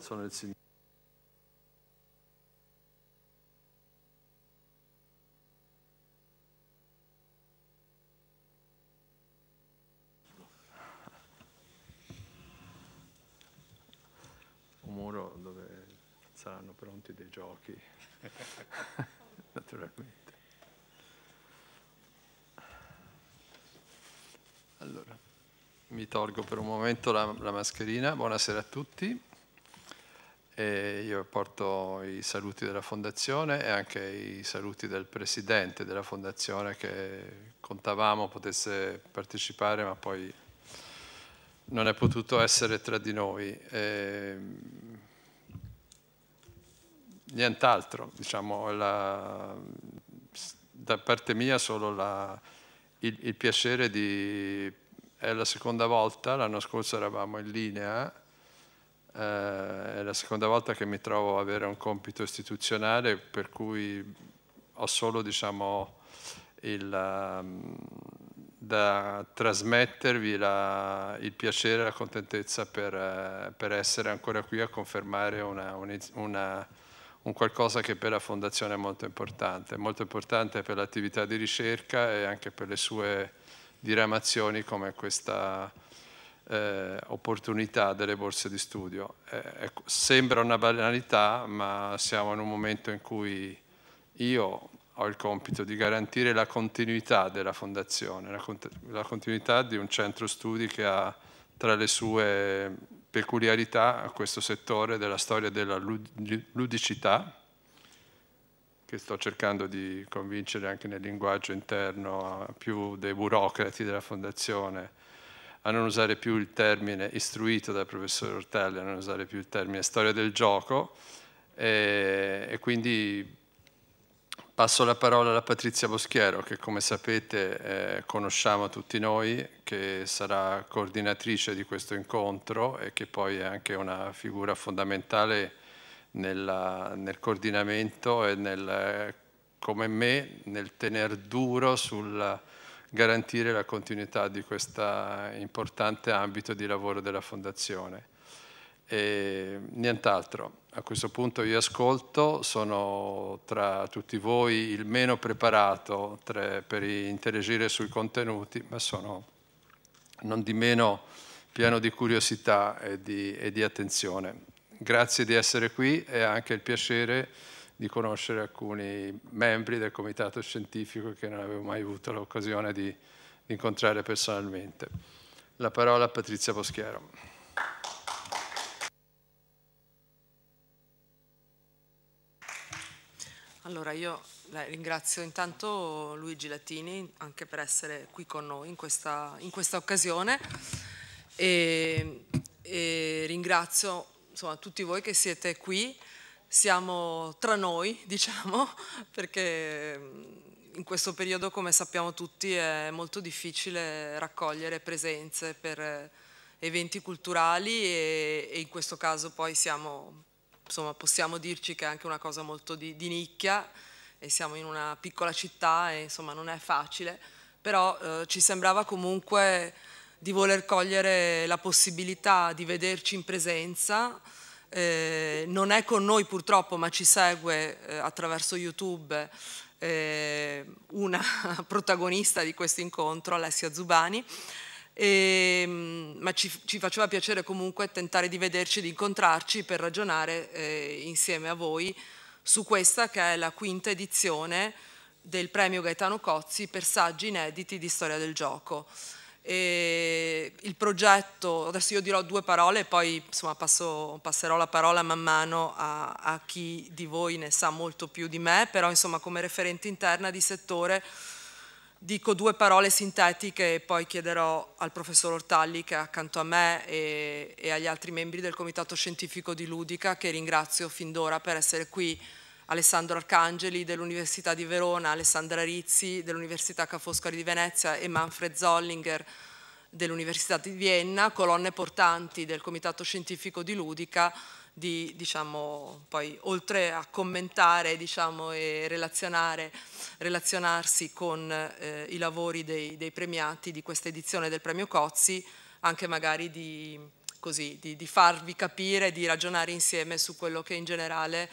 sono il Signore. Un muro dove saranno pronti dei giochi, naturalmente. Allora, mi tolgo per un momento la, la mascherina. Buonasera a tutti. E io porto i saluti della Fondazione e anche i saluti del Presidente della Fondazione che contavamo potesse partecipare ma poi non è potuto essere tra di noi. E... Mm, nient'altro, diciamo, la... da parte mia solo la... il, il piacere di... È la seconda volta, l'anno scorso eravamo in linea eh, è la seconda volta che mi trovo ad avere un compito istituzionale per cui ho solo diciamo, il, um, da trasmettervi la, il piacere e la contentezza per, uh, per, essere ancora qui a confermare una, un, una, un qualcosa che per la Fondazione è molto importante, molto importante per l'attività di ricerca e anche per le sue diramazioni come questa eh, opportunità delle borse di studio. Eh, ecco, sembra una banalità, ma siamo in un momento in cui io ho il compito di garantire la continuità della fondazione, la, cont la continuità di un centro studi che ha tra le sue peculiarità questo settore della storia della ludicità, che sto cercando di convincere anche nel linguaggio interno più dei burocrati della fondazione, a non usare più il termine, istruito dal professor Ortelli, a non usare più il termine storia del gioco e, e quindi passo la parola alla Patrizia Boschiero che come sapete eh, conosciamo tutti noi, che sarà coordinatrice di questo incontro e che poi è anche una figura fondamentale nella, nel coordinamento e nel, come me nel tener duro sul garantire la continuità di questo importante ambito di lavoro della Fondazione. E nient'altro. A questo punto io ascolto, sono tra tutti voi il meno preparato per interagire sui contenuti, ma sono non di meno pieno di curiosità e di, e di attenzione. Grazie di essere qui e anche il piacere di conoscere alcuni membri del comitato scientifico che non avevo mai avuto l'occasione di, di incontrare personalmente. La parola a Patrizia Boschiero. Allora io ringrazio intanto Luigi Latini anche per essere qui con noi in questa, in questa occasione e, e ringrazio insomma, tutti voi che siete qui siamo tra noi, diciamo, perché mm, in questo periodo, come sappiamo tutti, è molto difficile raccogliere presenze per eh, eventi culturali e, e in questo caso poi siamo, insomma, possiamo dirci che è anche una cosa molto di, di nicchia e siamo in una piccola città e insomma non è facile, però eh, ci sembrava comunque di voler cogliere la possibilità di vederci in presenza eh, non è con noi purtroppo, ma ci segue eh, attraverso YouTube eh, una protagonista di questo incontro, Alessia Zubani. Ehm, ma ci, ci, faceva piacere comunque tentare di vederci, di incontrarci per ragionare eh, insieme a voi su questa che è la quinta edizione del premio Gaetano Cozzi per saggi inediti di storia del gioco. E il progetto, adesso io dirò due parole e poi insomma, passo, passerò la parola man mano a, a, chi di voi ne sa molto più di me, però insomma, come referente interna di settore dico due parole sintetiche e poi chiederò al professor Ortalli che è accanto a me e, e agli altri membri del comitato scientifico di Ludica che ringrazio fin d'ora per essere qui Alessandro Arcangeli dell'Università di Verona, Alessandra Rizzi dell'Università Ca' Foscari di Venezia e Manfred Zollinger dell'Università di Vienna, colonne portanti del Comitato Scientifico di Ludica, di, diciamo, poi, oltre a commentare diciamo, e relazionarsi con eh, i lavori dei, dei premiati di questa edizione del premio Cozzi, anche magari di, così, di, di farvi capire, di ragionare insieme su quello che in generale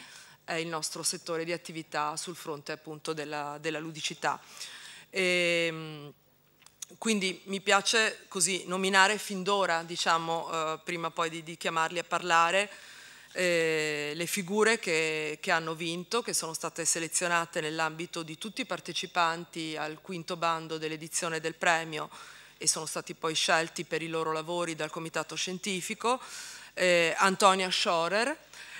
il nostro settore di attività sul fronte appunto della, della ludicità. E, ehm, quindi mi piace così nominare fin d'ora, diciamo, eh, prima poi di, di, chiamarli a parlare, eh, le figure che, che, hanno vinto, che sono state selezionate nell'ambito di tutti i partecipanti al quinto bando dell'edizione del premio e sono stati poi scelti per i loro lavori dal comitato scientifico. Eh, Antonia Schorer,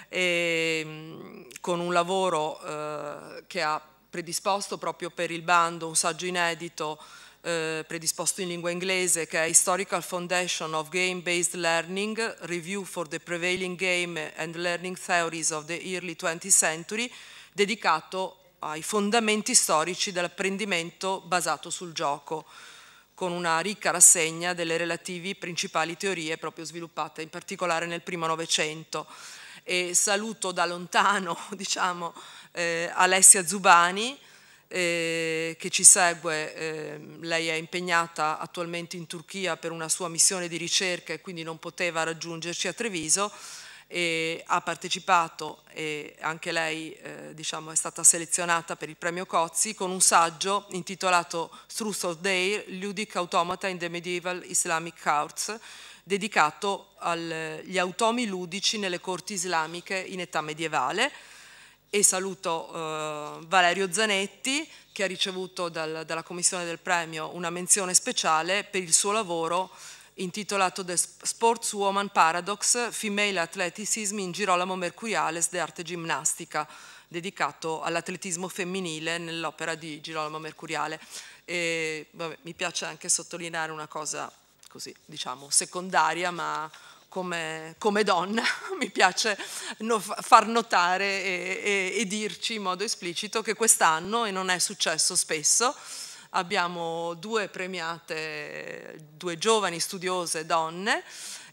e, ehm, con un lavoro eh, che ha predisposto proprio per il bando un saggio inedito eh, predisposto in lingua inglese che è Historical Foundation of Game-Based Learning, Review for the Prevailing Game and Learning Theories of the Early 20th Century, dedicato ai fondamenti storici dell'apprendimento basato sul gioco, con una ricca rassegna delle relativi principali teorie proprio sviluppate in particolare nel primo Novecento e saluto da lontano diciamo, eh, Alessia Zubani eh, che ci segue, eh, lei è impegnata attualmente in Turchia per una sua missione di ricerca e quindi non poteva raggiungerci a Treviso e ha partecipato e anche lei eh, diciamo, è stata selezionata per il premio Cozzi con un saggio intitolato Truth of Dare, Ludic Automata in the Medieval Islamic Courts, dedicato agli automi ludici nelle corti islamiche in età medievale e saluto eh, Valerio Zanetti che ha ricevuto dal, dalla commissione del premio una menzione speciale per il suo lavoro intitolato The Sportswoman Paradox, Female Athleticism in Girolamo Mercuriales de Arte Ginnastica, dedicato all'atletismo femminile nell'opera di Girolamo Mercuriale. E, vabbè, mi piace anche sottolineare una cosa così, diciamo, secondaria, ma come, come, donna mi piace no, far notare e, e, e dirci in modo esplicito che quest'anno, e non è successo spesso, abbiamo due premiate, due giovani studiose donne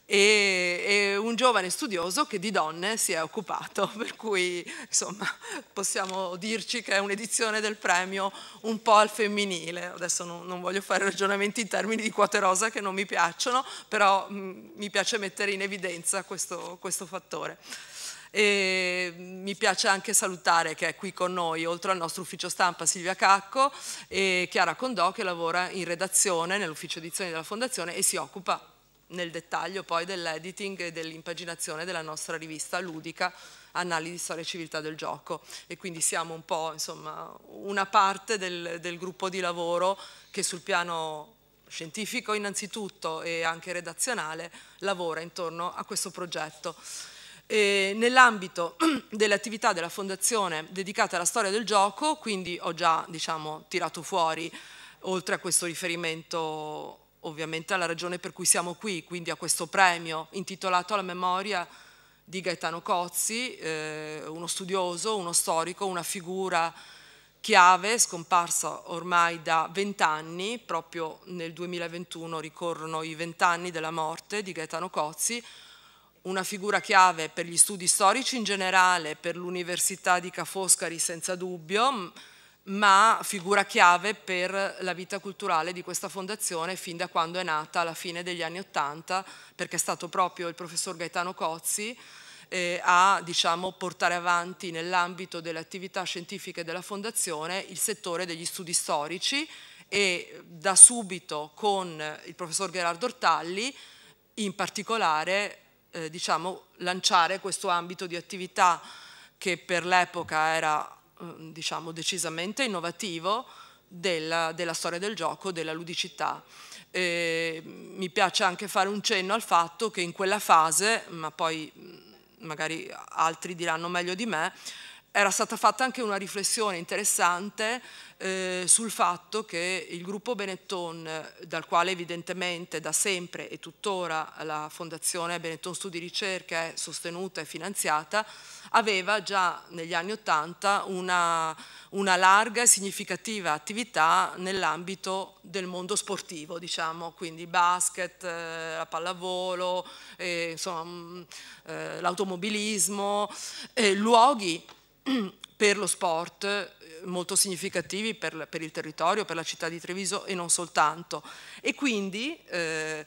e, e, un giovane studioso che di donne si è occupato, per cui insomma possiamo dirci che è un'edizione del premio un po' al femminile. Adesso non, non, voglio fare ragionamenti in termini di quote rosa che non mi piacciono, però mh, mm, mi piace mettere in evidenza questo, questo fattore. E mi piace anche salutare che è qui con noi, oltre al nostro ufficio stampa Silvia Cacco e Chiara Condò che lavora in redazione nell'ufficio edizioni della Fondazione e si occupa nel dettaglio poi dell'editing e dell'impaginazione della nostra rivista ludica Annali di Storia e Civiltà del Gioco e quindi siamo un po' insomma una parte del, del gruppo di lavoro che sul piano scientifico innanzitutto e anche redazionale lavora intorno a questo progetto. Eh, nell'ambito delle attività della fondazione dedicata alla storia del gioco, quindi ho già diciamo, tirato fuori, oltre a questo riferimento ovviamente alla ragione per cui siamo qui, quindi a questo premio intitolato alla memoria di Gaetano Cozzi, eh, uno studioso, uno storico, una figura chiave scomparsa ormai da vent'anni, proprio nel 2021 ricorrono i vent'anni della morte di Gaetano Cozzi, una figura chiave per gli studi storici in generale, per l'Università di Ca' Foscari senza dubbio, ma figura chiave per la vita culturale di questa fondazione fin da quando è nata alla fine degli anni Ottanta, perché è stato proprio il professor Gaetano Cozzi eh, a diciamo, portare avanti nell'ambito delle attività scientifiche della fondazione il settore degli studi storici e da subito con il professor Gerardo Ortalli in particolare eh, diciamo, lanciare questo ambito di attività che per l'epoca era eh, diciamo, decisamente innovativo della, della, storia del gioco, della ludicità. E mi piace anche fare un cenno al fatto che in quella fase, ma poi mm, magari altri diranno meglio di me, era stata fatta anche una riflessione interessante eh, sul fatto che il gruppo Benetton, dal quale evidentemente da sempre e tuttora la Fondazione Benetton Studi Ricerca è sostenuta e finanziata, aveva già negli anni Ottanta una, una, larga e significativa attività nell'ambito del mondo sportivo, diciamo, quindi basket, eh, la pallavolo, eh, mm, eh l'automobilismo, eh, luoghi per lo sport eh, molto significativi per, per, il territorio, per la città di Treviso e non soltanto. E quindi eh,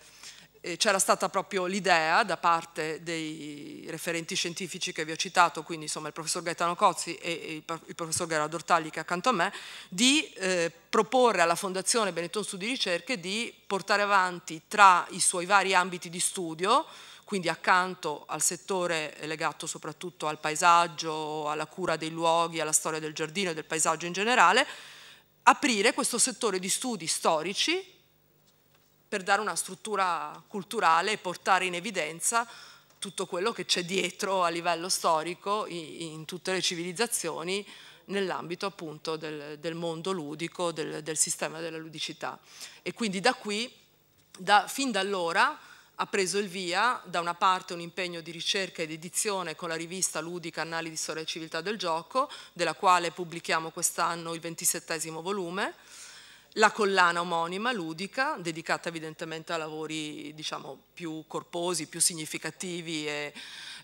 eh, c'era stata proprio l'idea da parte dei referenti scientifici che vi ho citato, quindi insomma il professor Gaetano Cozzi e il professor Gerardo Ortagli che è accanto a me, di eh, proporre alla Fondazione Benetton Studi Ricerche di portare avanti tra i suoi vari ambiti di studio quindi accanto al settore legato soprattutto al paesaggio, alla cura dei luoghi, alla storia del giardino e del paesaggio in generale, aprire questo settore di studi storici per dare una struttura culturale e portare in evidenza tutto quello che c'è dietro a livello storico in, tutte le civilizzazioni nell'ambito appunto del, del, mondo ludico, del, del, sistema della ludicità. E quindi da qui, da, fin da allora, ha preso il via da una parte un impegno di ricerca ed edizione con la rivista ludica Annali di Storia e Civiltà del Gioco, della quale pubblichiamo quest'anno il 27 volume, la collana omonima ludica, dedicata evidentemente a lavori diciamo, più corposi, più significativi e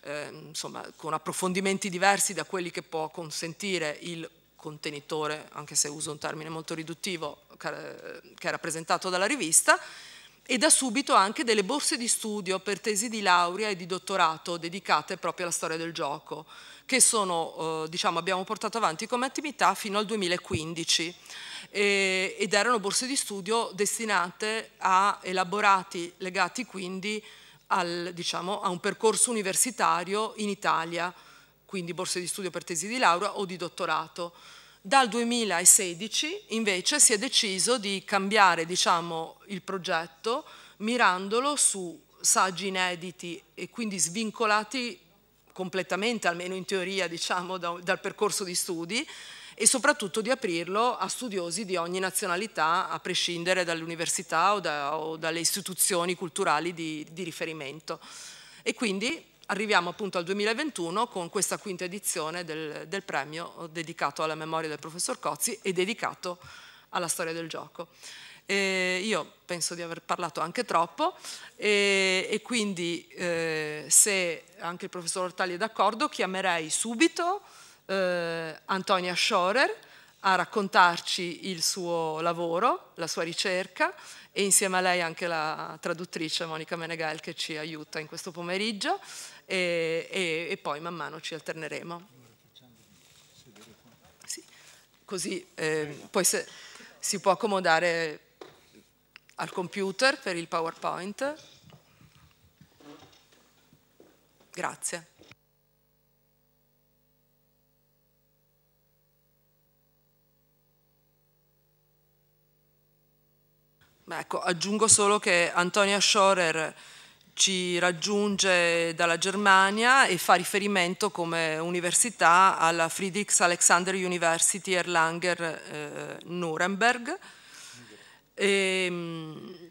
eh, insomma, con approfondimenti diversi da quelli che può consentire il contenitore, anche se uso un termine molto riduttivo, che è rappresentato dalla rivista, e da subito anche delle borse di studio per tesi di laurea e di dottorato dedicate proprio alla storia del gioco, che sono, eh, diciamo, abbiamo portato avanti come attività fino al 2015 eh, ed erano borse di studio destinate a elaborati legati quindi al, diciamo, a un percorso universitario in Italia, quindi borse di studio per tesi di laurea o di dottorato. Dal 2016 invece si è deciso di cambiare diciamo, il progetto mirandolo su saggi inediti e quindi svincolati completamente, almeno in teoria, diciamo, da, dal percorso di studi e soprattutto di aprirlo a studiosi di ogni nazionalità, a prescindere dall'università o, da, o, dalle istituzioni culturali di, di riferimento. E quindi arriviamo appunto al 2021 con questa quinta edizione del, del premio eh, dedicato alla memoria del professor Cozzi e dedicato alla storia del gioco. Eh, io penso di aver parlato anche troppo eh, e quindi eh, se anche il professor Ortali è d'accordo chiamerei subito eh, Antonia Schorer a raccontarci il suo lavoro, la sua ricerca e insieme a lei anche la traduttrice Monica Meneghel che ci aiuta in questo pomeriggio e, e, e poi man mano ci alterneremo. Sì. Così eh, poi se, si può accomodare al computer per il PowerPoint. Grazie. ecco, aggiungo solo che Antonia Schorer ci raggiunge dalla Germania e fa riferimento come università alla Friedrichs Alexander University Erlanger eh, Nuremberg. E, ehm,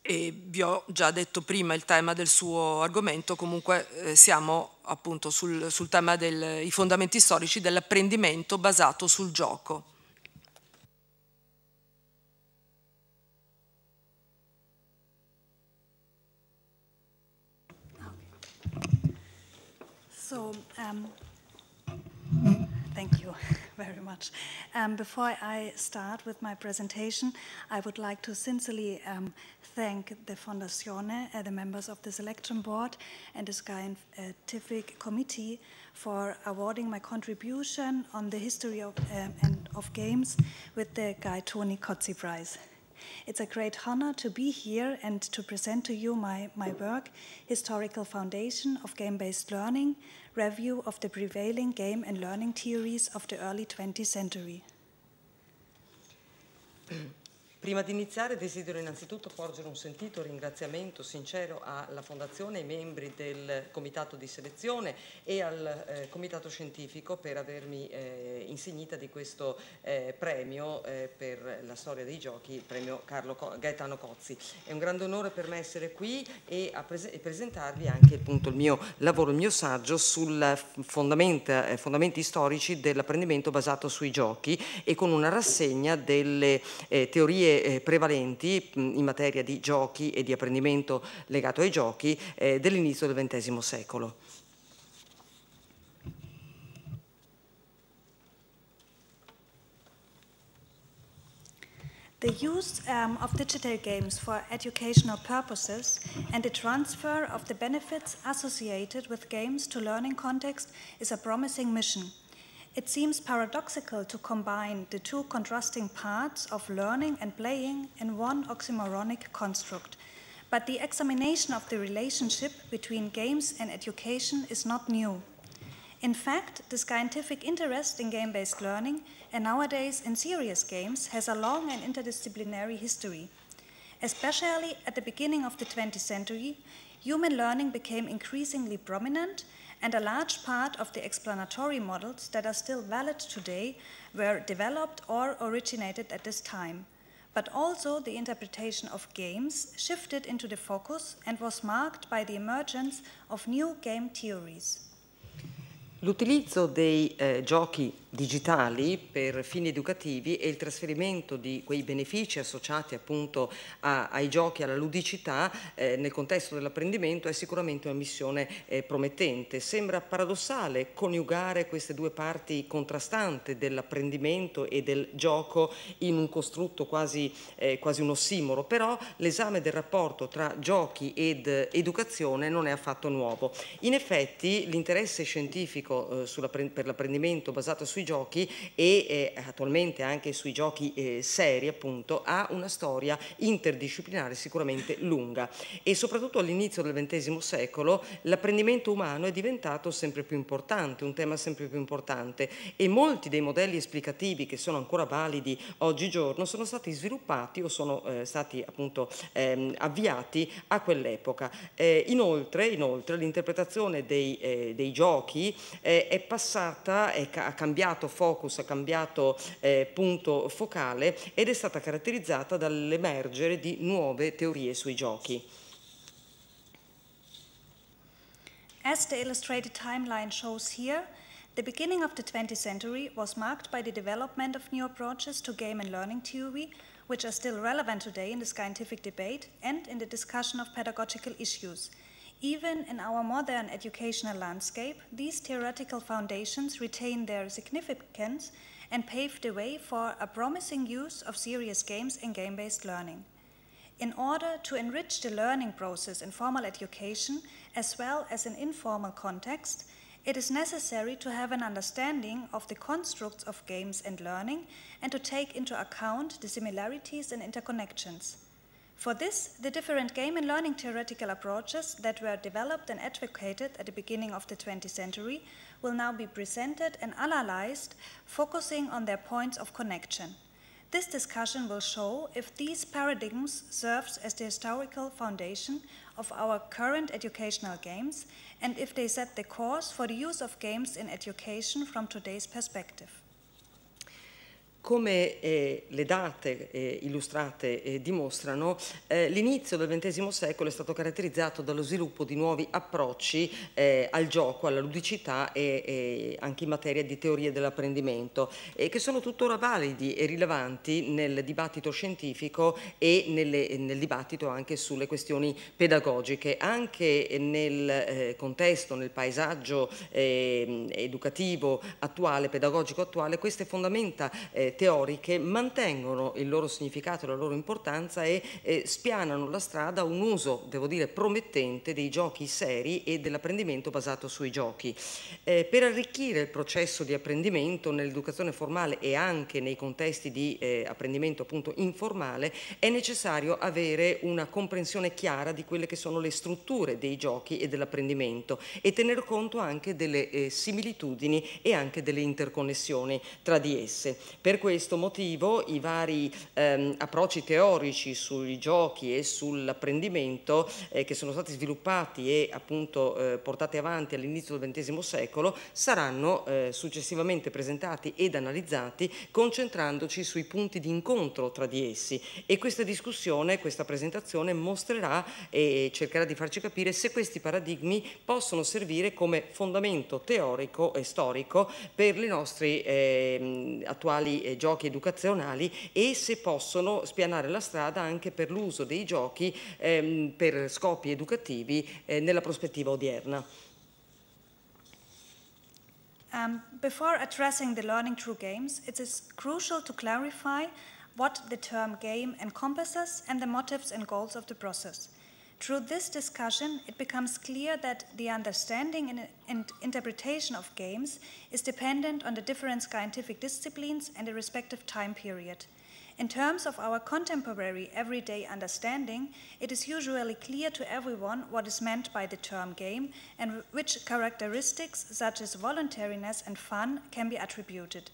e, vi ho già detto prima il tema del suo argomento, comunque eh, siamo appunto sul, sul tema dei fondamenti storici dell'apprendimento basato sul gioco. So, um, thank you very much. Um, before I start with my presentation, I would like to sincerely um, thank the Fondazione, uh, the members of the selection board, and the scientific committee for awarding my contribution on the history of, um, and of games with the Guy Tony Cozzi Prize. It's a great honor to be here and to present to you my, my work, Historical Foundation of Game-Based Learning, Review of the Prevailing Game and Learning Theories of the Early 20th Century. Prima di iniziare desidero innanzitutto porgere un sentito ringraziamento sincero alla Fondazione, ai membri del Comitato di Selezione e al eh, Comitato Scientifico per avermi eh, insignita di questo eh, premio eh, per la storia dei giochi, il premio Co Gaetano Cozzi. È un grande onore per me essere qui e, pres e presentarvi anche appunto, il mio lavoro, il mio saggio sui eh, fondamenti storici dell'apprendimento basato sui giochi e con una rassegna delle eh, teorie eh, prevalenti in materia di giochi e di apprendimento legato ai giochi eh, dell'inizio del XX secolo. The use um, of digital games for educational purposes and the transfer of the benefits associated with games to learning context is a promising mission. It seems paradoxical to combine the two contrasting parts of learning and playing in one oxymoronic construct, but the examination of the relationship between games and education is not new. In fact, the scientific interest in game based learning, and nowadays in serious games, has a long and interdisciplinary history. Especially at the beginning of the 20th century, human learning became increasingly prominent and a large part of the explanatory models that are still valid today were developed or originated at this time. But also the interpretation of games shifted into the focus and was marked by the emergence of new game theories. L'utilizzo dei eh, giochi digitali per fini educativi e il trasferimento di quei benefici associati appunto a, ai giochi, alla ludicità eh, nel contesto dell'apprendimento è sicuramente una missione eh, promettente. Sembra paradossale coniugare queste due parti contrastanti dell'apprendimento e del gioco in un costrutto quasi, eh, quasi un ossimoro, però l'esame del rapporto tra giochi ed eh, educazione non è affatto nuovo. In effetti l'interesse scientifico eh, per l'apprendimento basato sui giochi e eh, attualmente anche sui giochi eh, seri appunto ha una storia interdisciplinare sicuramente lunga e soprattutto all'inizio del XX secolo l'apprendimento umano è diventato sempre più importante, un tema sempre più importante e molti dei modelli esplicativi che sono ancora validi oggigiorno sono stati sviluppati o sono eh, stati appunto ehm, avviati a quell'epoca. Eh, inoltre, inoltre l'interpretazione dei, eh, dei, giochi eh, è passata, è ca ha cambiato cambiato focus, ha cambiato eh, punto focale ed è stata caratterizzata dall'emergere di nuove teorie sui giochi. As the illustrated timeline shows here, the beginning of the 20th century was marked by the development of new approaches to game and learning theory, which are still relevant today in the scientific debate and in the discussion of pedagogical issues – Even in our modern educational landscape, these theoretical foundations retain their significance and pave the way for a promising use of serious games in game-based learning. In order to enrich the learning process in formal education as well as in informal context, it is necessary to have an understanding of the constructs of games and learning and to take into account the similarities and interconnections. For this, the different game and learning theoretical approaches that were developed and advocated at the beginning of the 20th century will now be presented and analyzed, focusing on their points of connection. This discussion will show if these paradigms served as the historical foundation of our current educational games and if they set the course for the use of games in education from today's perspective. Come eh, le date eh, illustrate eh, dimostrano, l'inizio del XX secolo è stato caratterizzato dallo sviluppo di nuovi approcci eh, al gioco, alla ludicità e, e, anche in materia di teorie dell'apprendimento, che sono tuttora validi e rilevanti nel dibattito scientifico e nelle, nel dibattito anche sulle questioni pedagogiche, anche nel eh, contesto, nel paesaggio ehm, educativo attuale, pedagogico attuale, queste fondamenta eh, teoriche mantengono il loro significato e la loro importanza e spianano la strada a un uso, devo dire, promettente dei giochi seri e dell'apprendimento basato sui giochi. Eh, per arricchire il processo di apprendimento nell'educazione formale e anche nei contesti di eh, apprendimento appunto informale è necessario avere una comprensione chiara di quelle che sono le strutture dei giochi e dell'apprendimento e tener conto anche delle eh, similitudini e anche delle interconnessioni tra di esse. Per questo motivo i vari ehm, approcci teorici sui giochi e sull'apprendimento eh, che sono stati sviluppati e appunto eh, portati avanti all'inizio del XX secolo saranno eh, successivamente presentati ed analizzati concentrandoci sui punti di incontro tra di essi e questa discussione, questa presentazione mostrerà e cercherà di farci capire se questi paradigmi possono servire come fondamento teorico e storico per le nostre ehm, attuali eh, giochi educazionali e se possono spianare la strada anche per l'uso dei giochi ehm, per scopi educativi eh, nella prospettiva odierna. Um, before addressing the learning through games, it is crucial to clarify what the term game encompasses and the motives and goals of the process. Through this discussion, it becomes clear that the understanding and interpretation of games is dependent on the different scientific disciplines and the respective time period. In terms of our contemporary everyday understanding, it is usually clear to everyone what is meant by the term game and which characteristics, such as voluntariness and fun, can be attributed.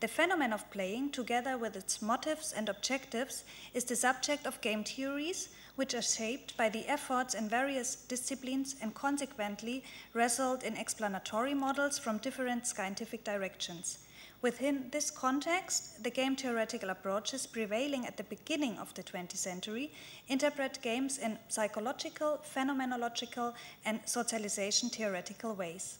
The phenomenon of playing, together with its motives and objectives, is the subject of game theories, which are shaped by the efforts in various disciplines and consequently result in explanatory models from different scientific directions. Within this context, the game theoretical approaches prevailing at the beginning of the 20th century interpret games in psychological, phenomenological, and socialization theoretical ways.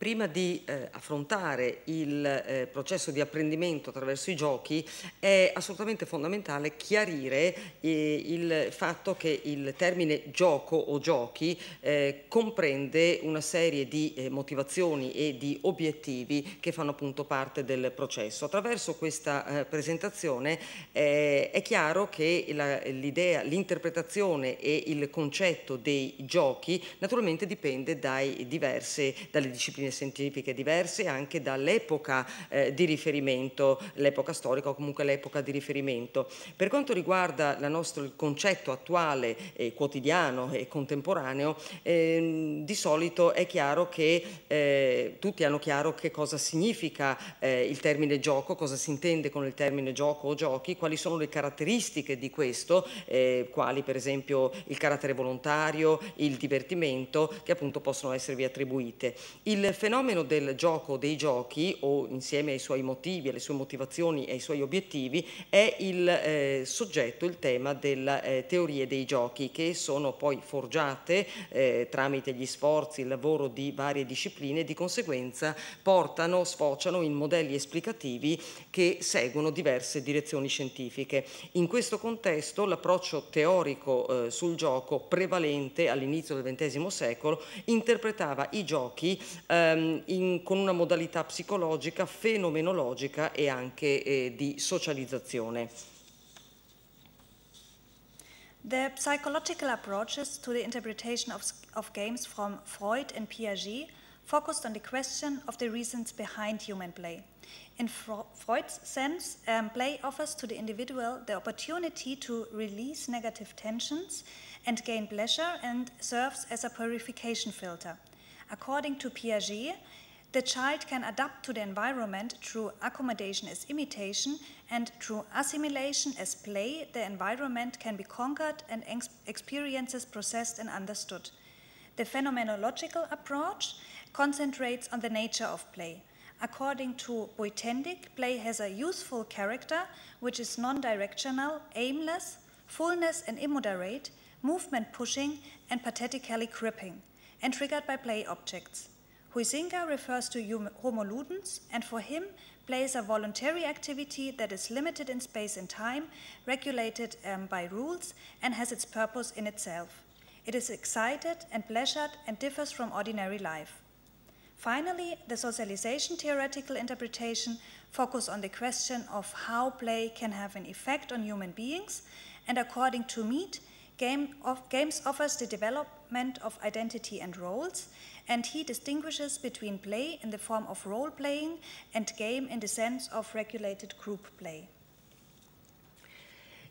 prima di eh, affrontare il eh, processo di apprendimento attraverso i giochi è assolutamente fondamentale chiarire eh, il fatto che il termine gioco o giochi eh, comprende una serie di eh, motivazioni e di obiettivi che fanno appunto parte del processo. Attraverso questa eh, presentazione è chiaro che l'idea, l'interpretazione e il concetto dei giochi naturalmente dipende dai diverse, dalle discipline discipline scientifiche diverse anche dall'epoca eh, di riferimento, l'epoca storica o comunque l'epoca di riferimento. Per quanto riguarda nostro, il concetto attuale, eh, quotidiano e contemporaneo, eh, di solito è chiaro che eh, tutti hanno chiaro che cosa significa eh, il termine gioco, cosa si intende con il termine gioco o giochi, quali sono le caratteristiche di questo, eh, quali per esempio il carattere volontario, il divertimento, che appunto possono esservi attribuite. Il fenomeno del gioco dei giochi, o insieme ai suoi motivi, alle sue motivazioni e ai suoi obiettivi, è il eh, soggetto, il tema delle eh, teorie dei giochi, che sono poi forgiate eh, tramite gli sforzi, il lavoro di varie discipline e di conseguenza portano, sfociano in modelli esplicativi che seguono diverse direzioni scientifiche. In questo contesto l'approccio teorico eh, sul gioco prevalente all'inizio del XX secolo interpretava i giochi eh, ehm, in, con una modalità psicologica, fenomenologica e anche eh, di socializzazione. The psychological approaches to the interpretation of, of, games from Freud and Piaget focused on the question of the reasons behind human play. In Freud's sense, um, play offers to the individual the opportunity to release negative tensions and gain pleasure and serves as a purification filter. According to Piaget, the child can adapt to the environment through accommodation as imitation and through assimilation as play, the environment can be conquered and ex experiences processed and understood. The phenomenological approach concentrates on the nature of play. According to Boitendik, play has a useful character which is non directional, aimless, fullness and immoderate, movement pushing, and pathetically gripping and triggered by play objects. Huizinga refers to homoludens, and for him, play is a voluntary activity that is limited in space and time, regulated um, by rules, and has its purpose in itself. It is excited and pleasured and differs from ordinary life. Finally, the socialization theoretical interpretation focuses on the question of how play can have an effect on human beings, and according to Mead, Game of, games offers the development of identity and roles, and he distinguishes between play in the form of role playing and game in the sense of regulated group play.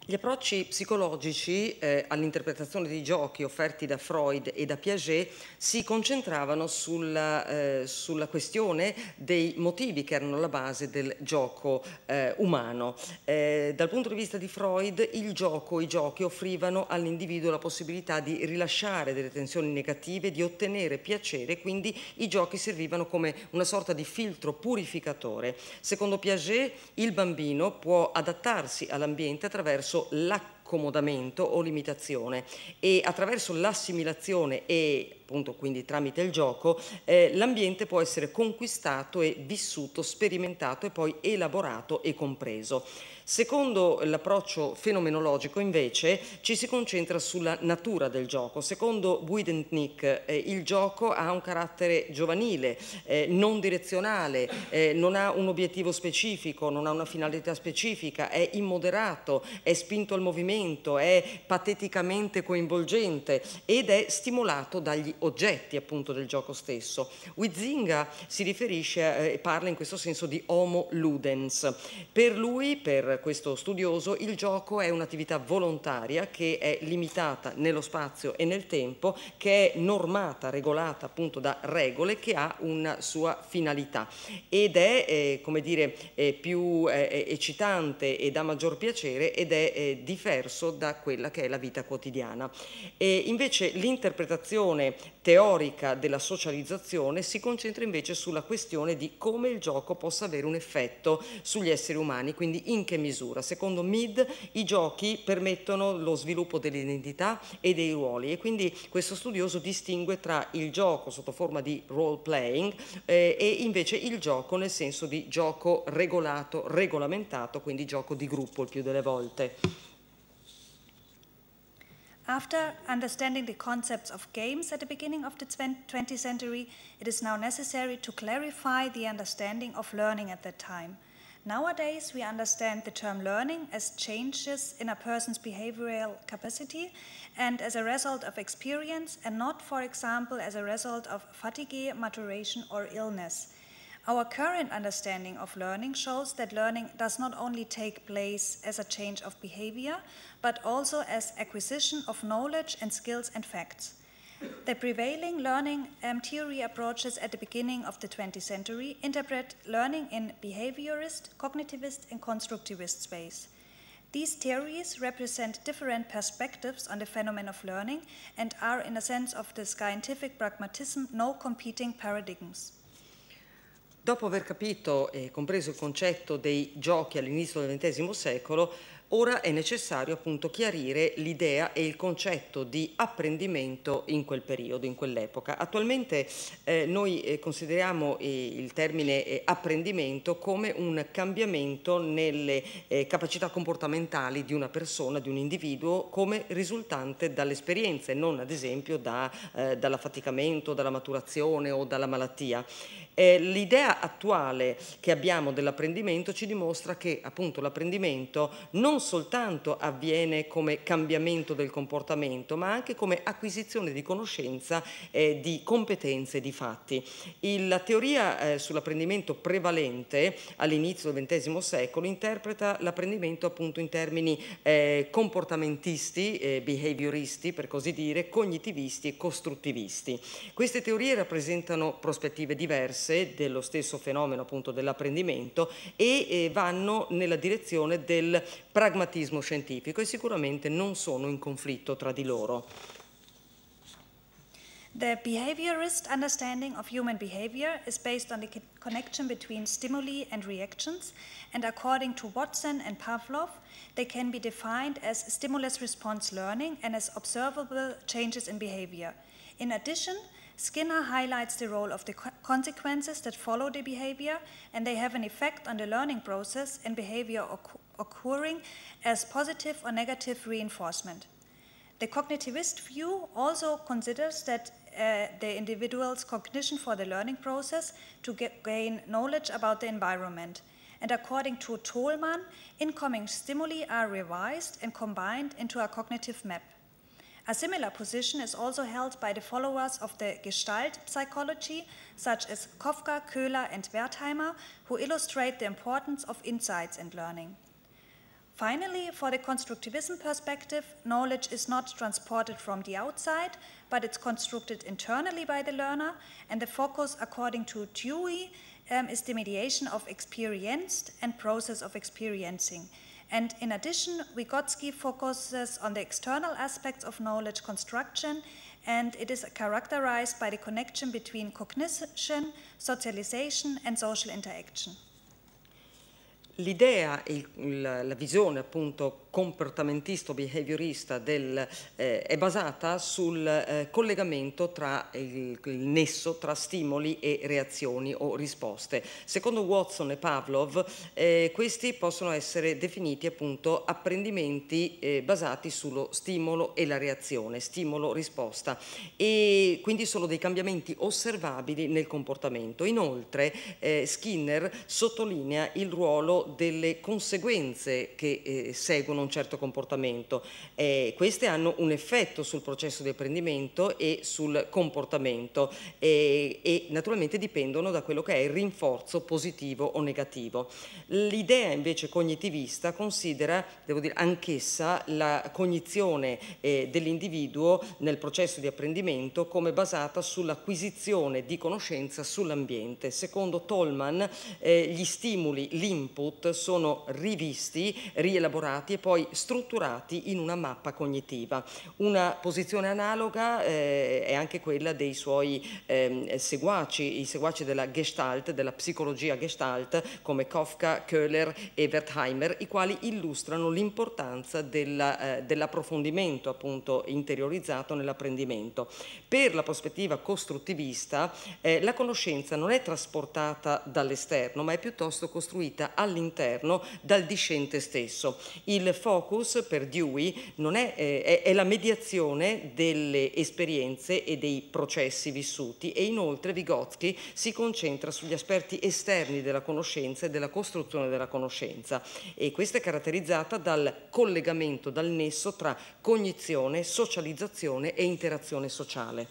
Gli approcci psicologici eh, all'interpretazione dei giochi offerti da Freud e da Piaget si concentravano sulla, eh, sulla questione dei motivi che erano la base del gioco eh, umano. Eh, dal punto di vista di Freud il gioco, i giochi offrivano all'individuo la possibilità di rilasciare delle tensioni negative, di ottenere piacere, quindi i giochi servivano come una sorta di filtro purificatore. Secondo Piaget il bambino può adattarsi all'ambiente attraverso attraverso l'accomodamento o limitazione e attraverso l'assimilazione e appunto quindi tramite il gioco eh, l'ambiente può essere conquistato e vissuto, sperimentato e poi elaborato e compreso. Secondo l'approccio fenomenologico invece ci si concentra sulla natura del gioco. Secondo Buidentnik eh, il gioco ha un carattere giovanile, eh, non direzionale, eh, non ha un obiettivo specifico, non ha una finalità specifica, è immoderato, è spinto al movimento, è pateticamente coinvolgente ed è stimolato dagli oggetti appunto del gioco stesso. Huizinga si riferisce eh, e parla in questo senso di homo ludens. Per lui, per questo studioso, il gioco è un'attività volontaria che è limitata nello spazio e nel tempo, che è normata, regolata appunto da regole, che ha una sua finalità ed è, eh, come dire, eh, più eh, eh, eccitante e dà maggior piacere ed è eh, diverso da quella che è la vita quotidiana. E invece l'interpretazione teorica della socializzazione si concentra invece sulla questione di come il gioco possa avere un effetto sugli esseri umani, quindi in che misura misura. Secondo MID i giochi permettono lo sviluppo dell'identità e dei ruoli e quindi questo studioso distingue tra il gioco sotto forma di role playing eh, e invece il gioco nel senso di gioco regolato, regolamentato, quindi gioco di gruppo il più delle volte. After understanding the concepts of games at the beginning of the 20th century, it is now necessary to clarify the understanding of learning at that time. Nowadays, we understand the term learning as changes in a person's behavioral capacity and as a result of experience, and not, for example, as a result of fatigue, maturation, or illness. Our current understanding of learning shows that learning does not only take place as a change of behavior, but also as acquisition of knowledge and skills and facts. The prevailing learning um, theory approaches at the beginning of the 20th century interpret learning in behaviorist, cognitivist, and constructivist space. These theories represent different perspectives on the phenomenon of learning and are, in a sense of the scientific pragmatism, no competing paradigms. Dopo aver capito e compreso il concetto dei giochi all'inizio del XX secolo, Ora è necessario appunto chiarire l'idea e il concetto di apprendimento in quel periodo, in quell'epoca. Attualmente eh, noi eh, consideriamo eh, il termine eh, apprendimento come un cambiamento nelle eh, capacità comportamentali di una persona, di un individuo, come risultante dalle esperienze, non ad esempio da, eh, dall'affaticamento, dalla maturazione o dalla malattia. Eh, l'idea attuale che abbiamo dell'apprendimento ci dimostra che appunto l'apprendimento non soltanto avviene come cambiamento del comportamento, ma anche come acquisizione di conoscenza, eh, di competenze, di fatti. Il, la teoria eh, sull'apprendimento prevalente all'inizio del XX secolo interpreta l'apprendimento appunto in termini eh, comportamentisti, eh, behavioristi per così dire, cognitivisti e costruttivisti. Queste teorie rappresentano prospettive diverse complesse dello stesso fenomeno appunto dell'apprendimento e eh, vanno nella direzione del pragmatismo scientifico e sicuramente non sono in conflitto tra di loro. The behaviorist understanding of human behavior is based on the connection between stimuli and reactions, and according to Watson and Pavlov, they can be defined as stimulus response learning and as observable changes in behavior. In addition, Skinner highlights the role of the consequences that follow the behavior, and they have an effect on the learning process and behavior occurring as positive or negative reinforcement. The cognitivist view also considers that uh, the individual's cognition for the learning process to get, gain knowledge about the environment. And according to Tolman, incoming stimuli are revised and combined into a cognitive map. A similar position is also held by the followers of the Gestalt psychology, such as Koffka, Köhler, and Wertheimer, who illustrate the importance of insights and learning. Finally, for the constructivism perspective, knowledge is not transported from the outside, but it's constructed internally by the learner, and the focus, according to Dewey, um, is the mediation of experienced and process of experiencing. And in addition, Vygotsky focuses on the external aspects of knowledge construction, and it is characterized by the connection between cognition, socialization, and social interaction. L'idea la visione appunto comportamentista o behaviorista del, eh, è basata sul eh, collegamento tra il, il, nesso tra stimoli e reazioni o risposte. Secondo Watson e Pavlov eh, questi possono essere definiti appunto apprendimenti eh, basati sullo stimolo e la reazione, stimolo-risposta e quindi sono dei cambiamenti osservabili nel comportamento. Inoltre eh, Skinner sottolinea il ruolo delle conseguenze che eh, seguono un certo comportamento. Eh, queste hanno un effetto sul processo di apprendimento e sul comportamento eh, e naturalmente dipendono da quello che è il rinforzo positivo o negativo. L'idea invece cognitivista considera, devo dire, anch'essa la cognizione eh, dell'individuo nel processo di apprendimento come basata sull'acquisizione di conoscenza sull'ambiente. Secondo Tolman eh, gli stimoli, l'input, input sono rivisti, rielaborati e poi strutturati in una mappa cognitiva. Una posizione analoga eh, è anche quella dei suoi eh, seguaci, i seguaci della Gestalt, della psicologia Gestalt, come Kafka, Köhler e Wertheimer, i quali illustrano l'importanza eh, dell'approfondimento eh, dell appunto interiorizzato nell'apprendimento. Per la prospettiva costruttivista eh, la conoscenza non è trasportata dall'esterno, ma è piuttosto costruita all'interno all'interno dal discente stesso. Il focus per Dewey è, eh, è la mediazione delle esperienze e dei processi vissuti e inoltre Vygotsky si concentra sugli aspetti esterni della conoscenza e della costruzione della conoscenza e questa è caratterizzata dal collegamento, dal nesso tra cognizione, socializzazione e interazione sociale.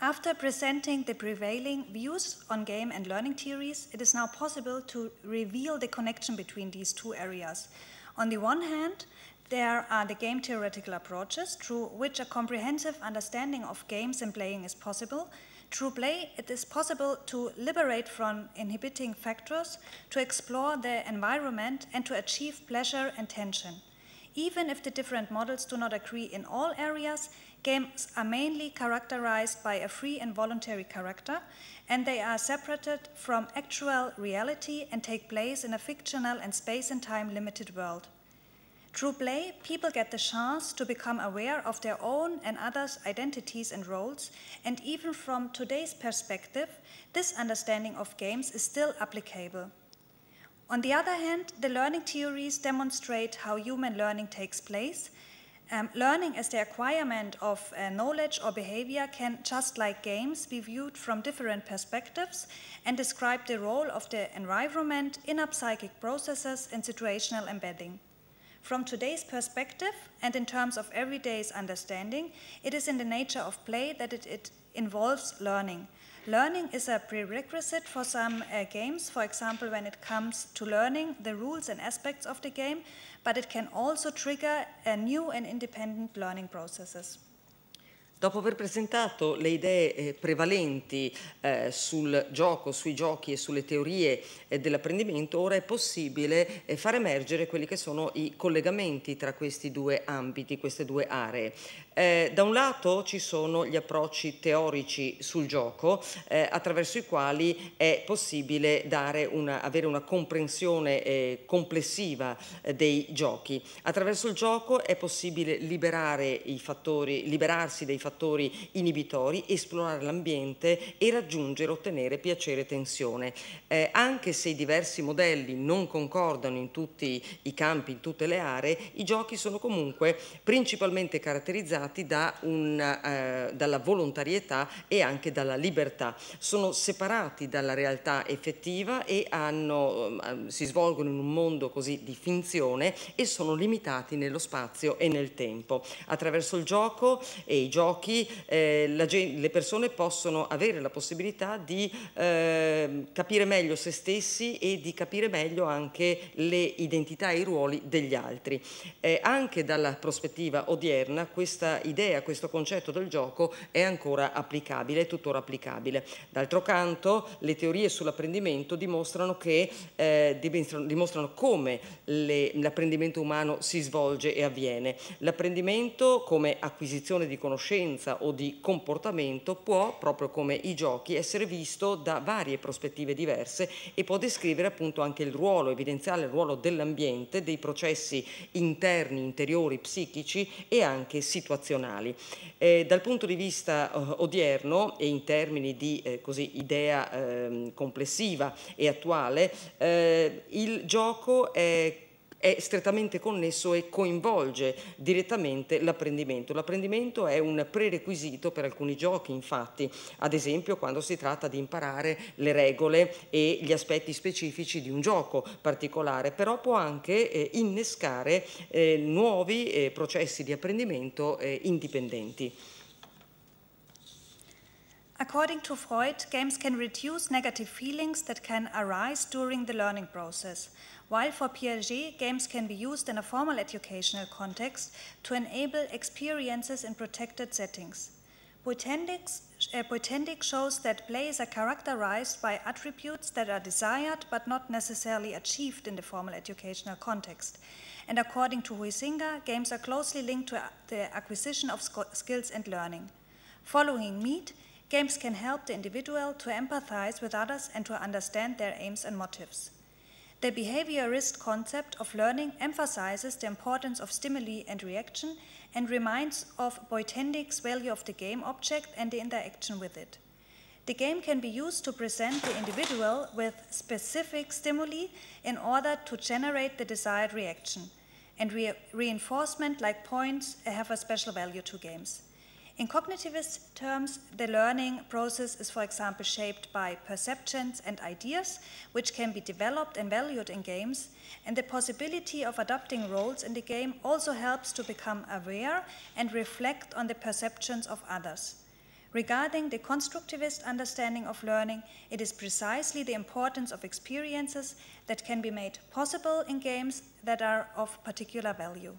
After presenting the prevailing views on game and learning theories, it is now possible to reveal the connection between these two areas. On the one hand, there are the game theoretical approaches through which a comprehensive understanding of games and playing is possible. Through play, it is possible to liberate from inhibiting factors, to explore the environment, and to achieve pleasure and tension. Even if the different models do not agree in all areas, Games are mainly characterized by a free and voluntary character, and they are separated from actual reality and take place in a fictional and space and time limited world. Through play, people get the chance to become aware of their own and others' identities and roles, and even from today's perspective, this understanding of games is still applicable. On the other hand, the learning theories demonstrate how human learning takes place, um, learning as the acquirement of uh, knowledge or behavior can, just like games, be viewed from different perspectives and describe the role of the environment, inner psychic processes, and situational embedding. From today's perspective, and in terms of everyday's understanding, it is in the nature of play that it, it involves learning learning is a prerequisite for some uh, games. For example, when it comes to learning the rules and aspects of the game, but it can also trigger a uh, new and independent learning processes. Dopo aver presentato le idee eh, prevalenti eh, sul gioco, sui giochi e sulle teorie eh, dell'apprendimento, ora è possibile eh, far emergere quelli che sono i collegamenti tra questi due ambiti, queste due aree. Eh, da un lato ci sono gli approcci teorici sul gioco, eh, attraverso i quali è possibile una, avere una comprensione complessiva dei giochi. Attraverso il gioco è possibile liberare fattori, liberarsi dei fattori fattori inibitori, esplorare l'ambiente e raggiungere, ottenere piacere e tensione. Eh, anche se i diversi modelli non concordano in tutti i campi, in tutte le aree, i giochi sono comunque principalmente caratterizzati da un, eh, dalla volontarietà e anche dalla libertà. Sono separati dalla realtà effettiva e hanno, eh, si svolgono in un mondo così di finzione e sono limitati nello spazio e nel tempo. Attraverso il gioco e i giochi giochi eh, gente, le persone possono avere la possibilità di eh, capire meglio se stessi e di capire meglio anche le identità e i ruoli degli altri. Eh, anche dalla prospettiva odierna questa idea, questo concetto del gioco è ancora applicabile, è tuttora applicabile. D'altro canto le teorie sull'apprendimento dimostrano, che, eh, dimostrano come l'apprendimento umano si svolge e avviene. L'apprendimento come acquisizione di conoscenze conoscenza o di comportamento può, proprio come i giochi, essere visto da varie prospettive diverse e può descrivere appunto anche il ruolo, evidenziare il ruolo dell'ambiente, dei processi interni, interiori, psichici e anche situazionali. Eh, dal punto di vista eh, odierno e in termini di eh, così, idea ehm, complessiva e attuale, eh, il gioco è è strettamente connesso e coinvolge direttamente l'apprendimento. L'apprendimento è un prerequisito per alcuni giochi, infatti, ad esempio quando si tratta di imparare le regole e gli aspetti specifici di un gioco particolare, però può anche eh, innescare eh, nuovi eh, processi di apprendimento eh, indipendenti. According to Freud, games can reduce negative feelings that can arise during the learning process. While for Piaget, games can be used in a formal educational context to enable experiences in protected settings. Boytendic uh, shows that plays are characterized by attributes that are desired but not necessarily achieved in the formal educational context. And according to Huizinga, games are closely linked to the acquisition of skills and learning. Following Mead, games can help the individual to empathize with others and to understand their aims and motives. The behaviorist concept of learning emphasizes the importance of stimuli and reaction and reminds of Boitendick's value of the game object and the interaction with it. The game can be used to present the individual with specific stimuli in order to generate the desired reaction. And re reinforcement like points have a special value to games. In cognitivist terms, the learning process is, for example, shaped by perceptions and ideas, which can be developed and valued in games, and the possibility of adopting roles in the game also helps to become aware and reflect on the perceptions of others. Regarding the constructivist understanding of learning, it is precisely the importance of experiences that can be made possible in games that are of particular value.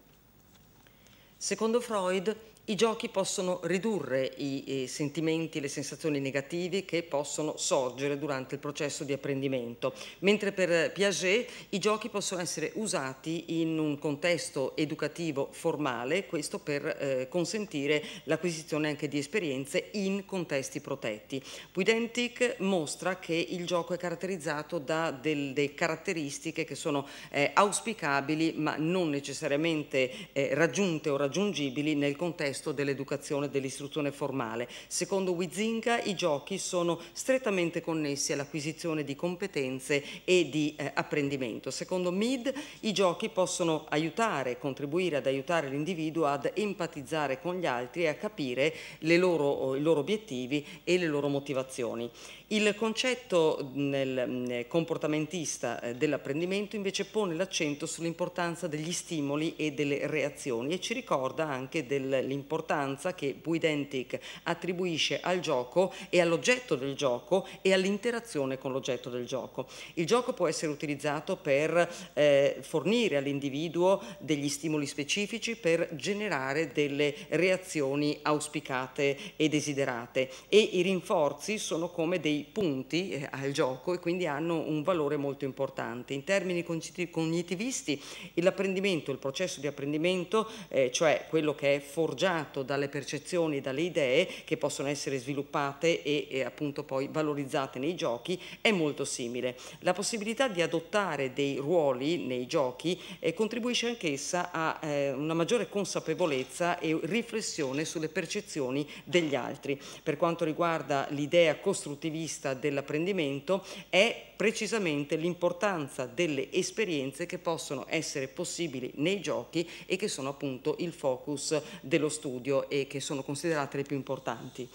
Secondo Freud, i giochi possono ridurre i, i sentimenti e le sensazioni negative che possono sorgere durante il processo di apprendimento, mentre per Piaget i giochi possono essere usati in un contesto educativo formale, questo per eh, consentire l'acquisizione anche di esperienze in contesti protetti. Puidentic mostra che il gioco è caratterizzato da delle caratteristiche che sono eh, auspicabili ma non necessariamente eh, raggiunte o raggiungibili nel contesto contesto dell'educazione e dell'istruzione formale. Secondo Wizinga i giochi sono strettamente connessi all'acquisizione di competenze e di eh, apprendimento. Secondo MID i giochi possono aiutare, contribuire ad aiutare l'individuo ad empatizzare con gli altri e a capire loro, i loro obiettivi e le loro motivazioni. Il concetto nel, comportamentista eh, dell'apprendimento invece pone l'accento sull'importanza degli stimoli e delle reazioni e ci ricorda anche dell'importanza che Buidentic attribuisce al gioco e all'oggetto del gioco e all'interazione con l'oggetto del gioco. Il gioco può essere utilizzato per eh, fornire all'individuo degli stimoli specifici per generare delle reazioni auspicate e desiderate e i rinforzi sono come dei punti eh, al gioco e quindi hanno un valore molto importante. In termini cognitivisti l'apprendimento, il processo di apprendimento, eh, cioè quello che è forgiato dalle percezioni, e dalle idee che possono essere sviluppate e, e appunto poi valorizzate nei giochi, è molto simile. La possibilità di adottare dei ruoli nei giochi eh, contribuisce anch'essa a eh, una maggiore consapevolezza e riflessione sulle percezioni degli altri. Per quanto riguarda l'idea costruttivista, vista dell'apprendimento è precisamente l'importanza delle esperienze che possono essere possibili nei giochi e che sono appunto il focus dello studio e che sono considerate le più importanti.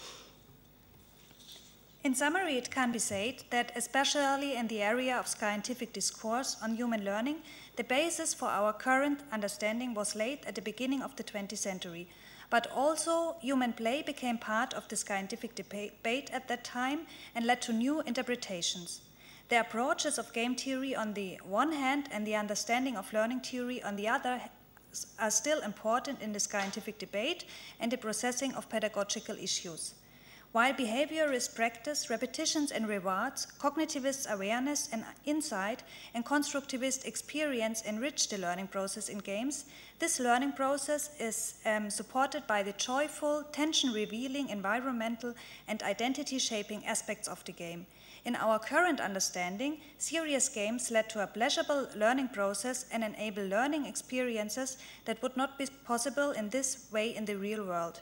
In summary, it can be said that, especially in the area of scientific discourse on human learning, the basis for our current understanding was laid at the beginning of the 20th century – But also, human play became part of the scientific debate at that time and led to new interpretations. The approaches of game theory on the one hand and the understanding of learning theory on the other are still important in the scientific debate and the processing of pedagogical issues. While behavior is practice, repetitions and rewards, cognitivist awareness and insight, and constructivist experience enrich the learning process in games, this learning process is um, supported by the joyful, tension revealing, environmental, and identity shaping aspects of the game. In our current understanding, serious games led to a pleasurable learning process and enable learning experiences that would not be possible in this way in the real world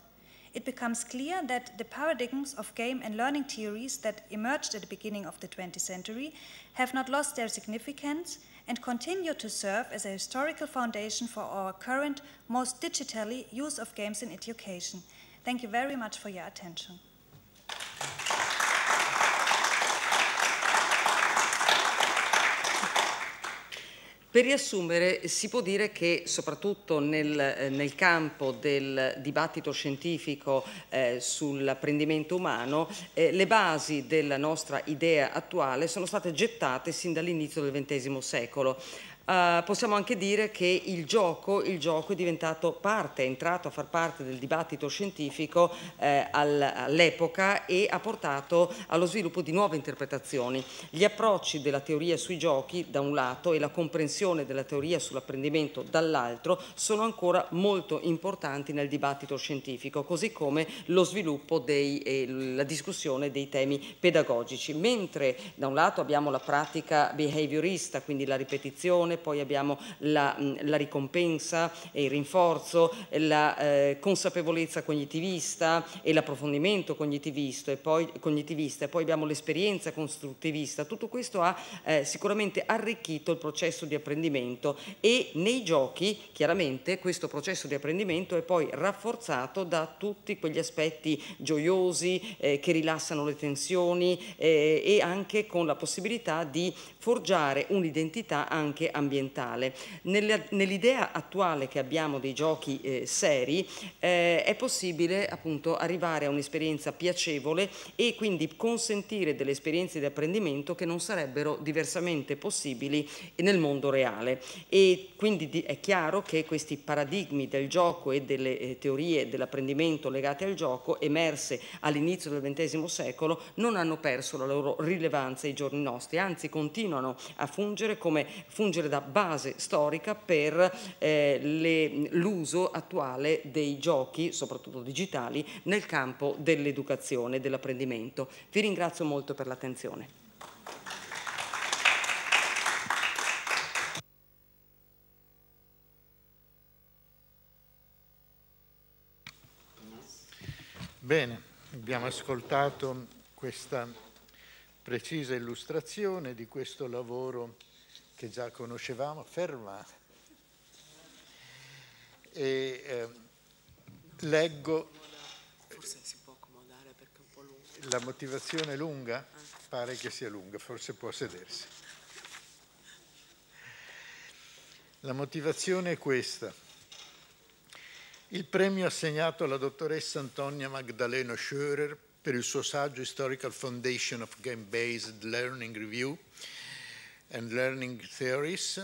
it becomes clear that the paradigms of game and learning theories that emerged at the beginning of the 20th century have not lost their significance and continue to serve as a historical foundation for our current, most digitally, use of games in education. Thank you very much for your attention. Per riassumere, si può dire che soprattutto nel, eh, nel campo del dibattito scientifico eh, sull'apprendimento umano, eh, le basi della nostra idea attuale sono state gettate sin dall'inizio del XX secolo. Uh, possiamo anche dire che il gioco, il gioco, è diventato parte, è entrato a far parte del dibattito scientifico eh, all'epoca e ha portato allo sviluppo di nuove interpretazioni. Gli approcci della teoria sui giochi da un lato e la comprensione della teoria sull'apprendimento dall'altro sono ancora molto importanti nel dibattito scientifico, così come lo sviluppo e eh, la discussione dei temi pedagogici. Mentre da un lato abbiamo la pratica behaviorista, quindi la ripetizione, formazione, poi abbiamo la, la ricompensa e il rinforzo, la eh, consapevolezza cognitivista e l'approfondimento cognitivista e poi, cognitivista, e poi abbiamo l'esperienza costruttivista. Tutto questo ha eh, sicuramente arricchito il processo di apprendimento e nei giochi chiaramente questo processo di apprendimento è poi rafforzato da tutti quegli aspetti gioiosi eh, che rilassano le tensioni eh, e anche con la possibilità di forgiare un'identità anche ambientale. Nell'idea attuale che abbiamo dei giochi eh, seri eh, è possibile appunto arrivare a un'esperienza piacevole e quindi consentire delle esperienze di apprendimento che non sarebbero diversamente possibili nel mondo reale. E quindi è chiaro che questi paradigmi del gioco e delle eh, teorie dell'apprendimento legate al gioco emerse all'inizio del XX secolo non hanno perso la loro rilevanza ai giorni nostri, anzi continuano a fungere come fungere da base storica per eh, l'uso attuale dei giochi, soprattutto digitali, nel campo dell'educazione e dell'apprendimento. Vi ringrazio molto per l'attenzione. Bene, abbiamo ascoltato questa precisa illustrazione di questo lavoro che già conoscevamo, ferma. E eh, leggo... Forse si può accomodare perché è un po' lunga. La motivazione è lunga? Pare che sia lunga, forse può sedersi. La motivazione è questa il premio assegnato alla dottoressa Antonia Magdalena Schörer per il suo saggio Historical Foundation of Game-Based Learning Review and Learning Theories,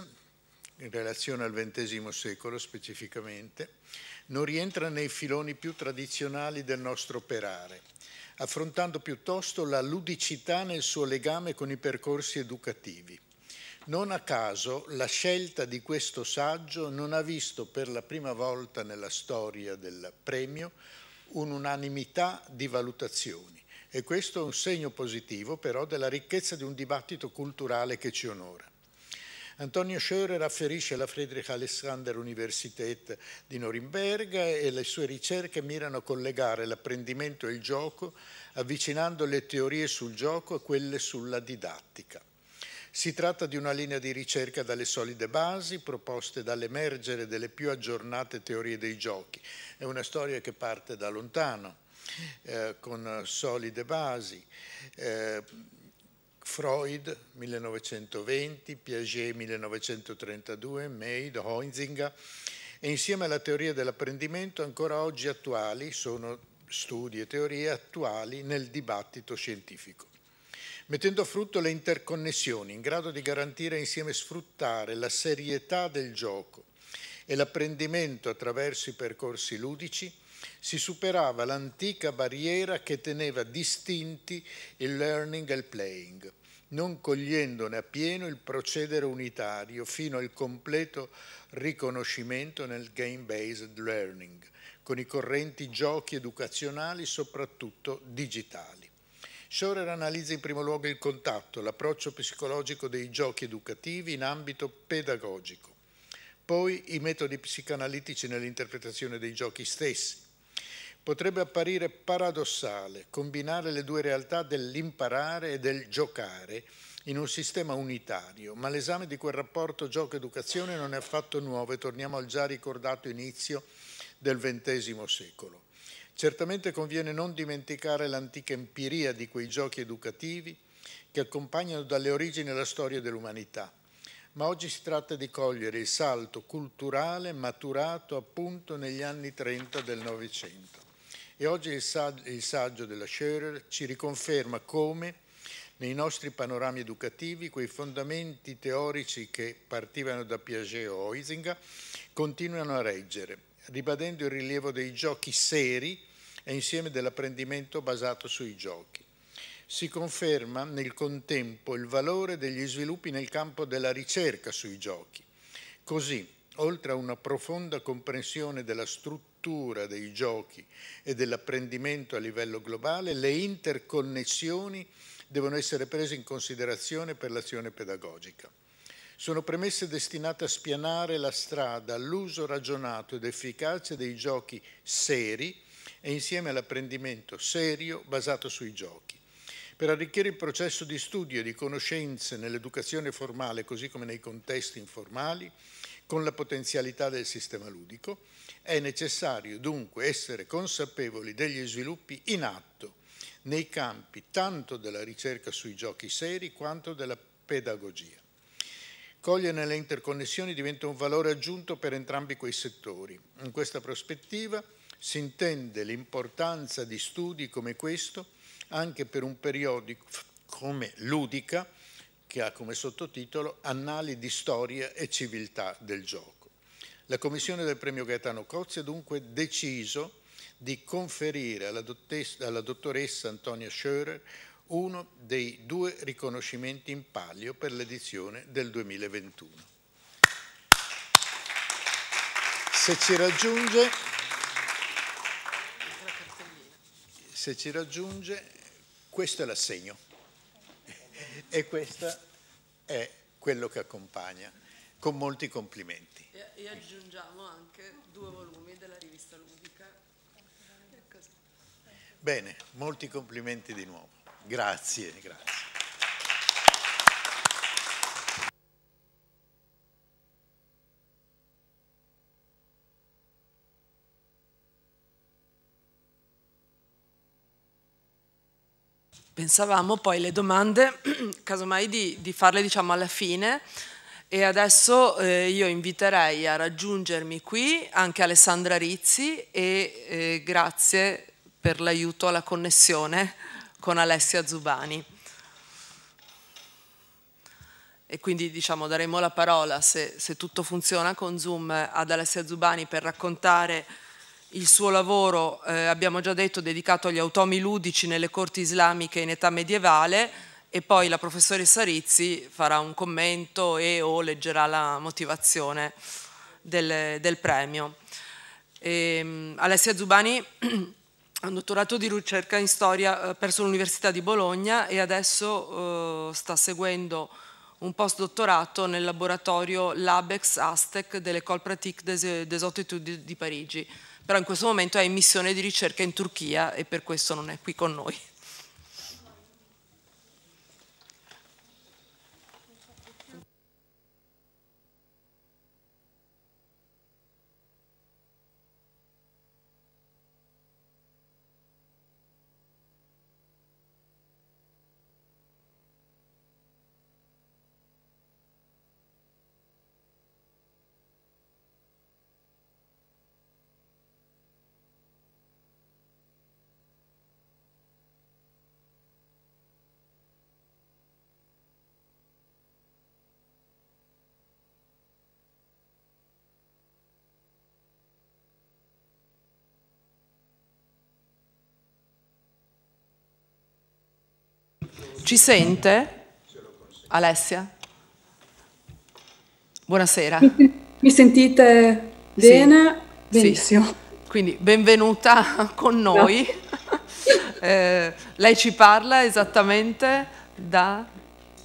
in relazione al XX secolo specificamente, non rientra nei filoni più tradizionali del nostro operare, affrontando piuttosto la ludicità nel suo legame con i percorsi educativi. Non a caso la scelta di questo saggio non ha visto per la prima volta nella storia del premio un'unanimità di valutazioni e questo è un segno positivo però della ricchezza di un dibattito culturale che ci onora. Antonio Scheurer afferisce alla Friedrich Alexander Universität di Norimberga e le sue ricerche mirano a collegare l'apprendimento e il gioco, avvicinando le teorie sul gioco a quelle sulla didattica. Si tratta di una linea di ricerca dalle solide basi proposte dall'emergere delle più aggiornate teorie dei giochi. È una storia che parte da lontano, eh, con solide basi. Eh, Freud 1920, Piaget 1932, Meid, Hoinzinga e insieme alla teoria dell'apprendimento ancora oggi attuali, sono studi e teorie attuali nel dibattito scientifico mettendo a frutto le interconnessioni in grado di garantire insieme sfruttare la serietà del gioco e l'apprendimento attraverso i percorsi ludici, si superava l'antica barriera che teneva distinti il learning e il playing, non cogliendone appieno il procedere unitario fino al completo riconoscimento nel game-based learning, con i correnti giochi educazionali soprattutto digitali. Schorer analizza in primo luogo il contatto, l'approccio psicologico dei giochi educativi in ambito pedagogico, poi i metodi psicanalitici nell'interpretazione dei giochi stessi. Potrebbe apparire paradossale combinare le due realtà dell'imparare e del giocare in un sistema unitario, ma l'esame di quel rapporto gioco-educazione non è affatto nuovo e torniamo al già ricordato inizio del XX secolo. Certamente conviene non dimenticare l'antica empiria di quei giochi educativi che accompagnano dalle origini la storia dell'umanità, ma oggi si tratta di cogliere il salto culturale maturato appunto negli anni 30 del Novecento. E oggi il, saggio, della Scherer ci riconferma come nei nostri panorami educativi quei fondamenti teorici che partivano da Piaget o Oisinga continuano a reggere, ribadendo il rilievo dei giochi seri e insieme dell'apprendimento basato sui giochi. Si conferma nel contempo il valore degli sviluppi nel campo della ricerca sui giochi. Così, oltre a una profonda comprensione della struttura dei giochi e dell'apprendimento a livello globale, le interconnessioni devono essere prese in considerazione per l'azione pedagogica. Sono premesse destinate a spianare la strada all'uso ragionato ed efficace dei giochi seri e insieme all'apprendimento serio basato sui giochi. Per arricchire il processo di studio e di conoscenze nell'educazione formale così come nei contesti informali, con la potenzialità del sistema ludico, è necessario dunque essere consapevoli degli sviluppi in atto nei campi tanto della ricerca sui giochi seri quanto della pedagogia. Cogliere le interconnessioni diventa un valore aggiunto per entrambi quei settori. In questa prospettiva, si intende l'importanza di studi come questo anche per un periodico come Ludica, che ha come sottotitolo Annali di storia e civiltà del gioco. La commissione del premio Gaetano Cozzi ha dunque deciso di conferire alla, alla dottoressa Antonia Schörer uno dei due riconoscimenti in palio per l'edizione del 2021. Se ci raggiunge se ci raggiunge, questo è l'assegno e questo è quello che accompagna, con molti complimenti. E, e aggiungiamo anche due volumi della rivista ludica. Bene, molti complimenti di nuovo. Grazie, grazie. pensavamo poi le domande, casomai di, di farle diciamo alla fine, e adesso eh, io inviterei a raggiungermi qui anche Alessandra Rizzi e eh, grazie per l'aiuto alla connessione con Alessia Zubani. E quindi diciamo daremo la parola, se, se tutto funziona con Zoom, ad Alessia Zubani per raccontare il suo lavoro, eh, abbiamo già detto, dedicato agli automi ludici nelle corti islamiche in età medievale e poi la professoressa Rizzi farà un commento e o leggerà la motivazione del, del premio. E, ehm, Alessia Zubani ha un dottorato di ricerca in storia eh, presso l'Università di Bologna e adesso eh, sta seguendo un postdottorato nel laboratorio Labex Aztec dell'École Pratique des, des Hautes Études di Parigi però in questo momento è in missione di ricerca in Turchia e per questo non è qui con noi. Ci sente? Alessia? Buonasera. Mi sentite bene? Sì. Benissimo. Sì. Quindi benvenuta con noi. eh, lei ci parla esattamente da...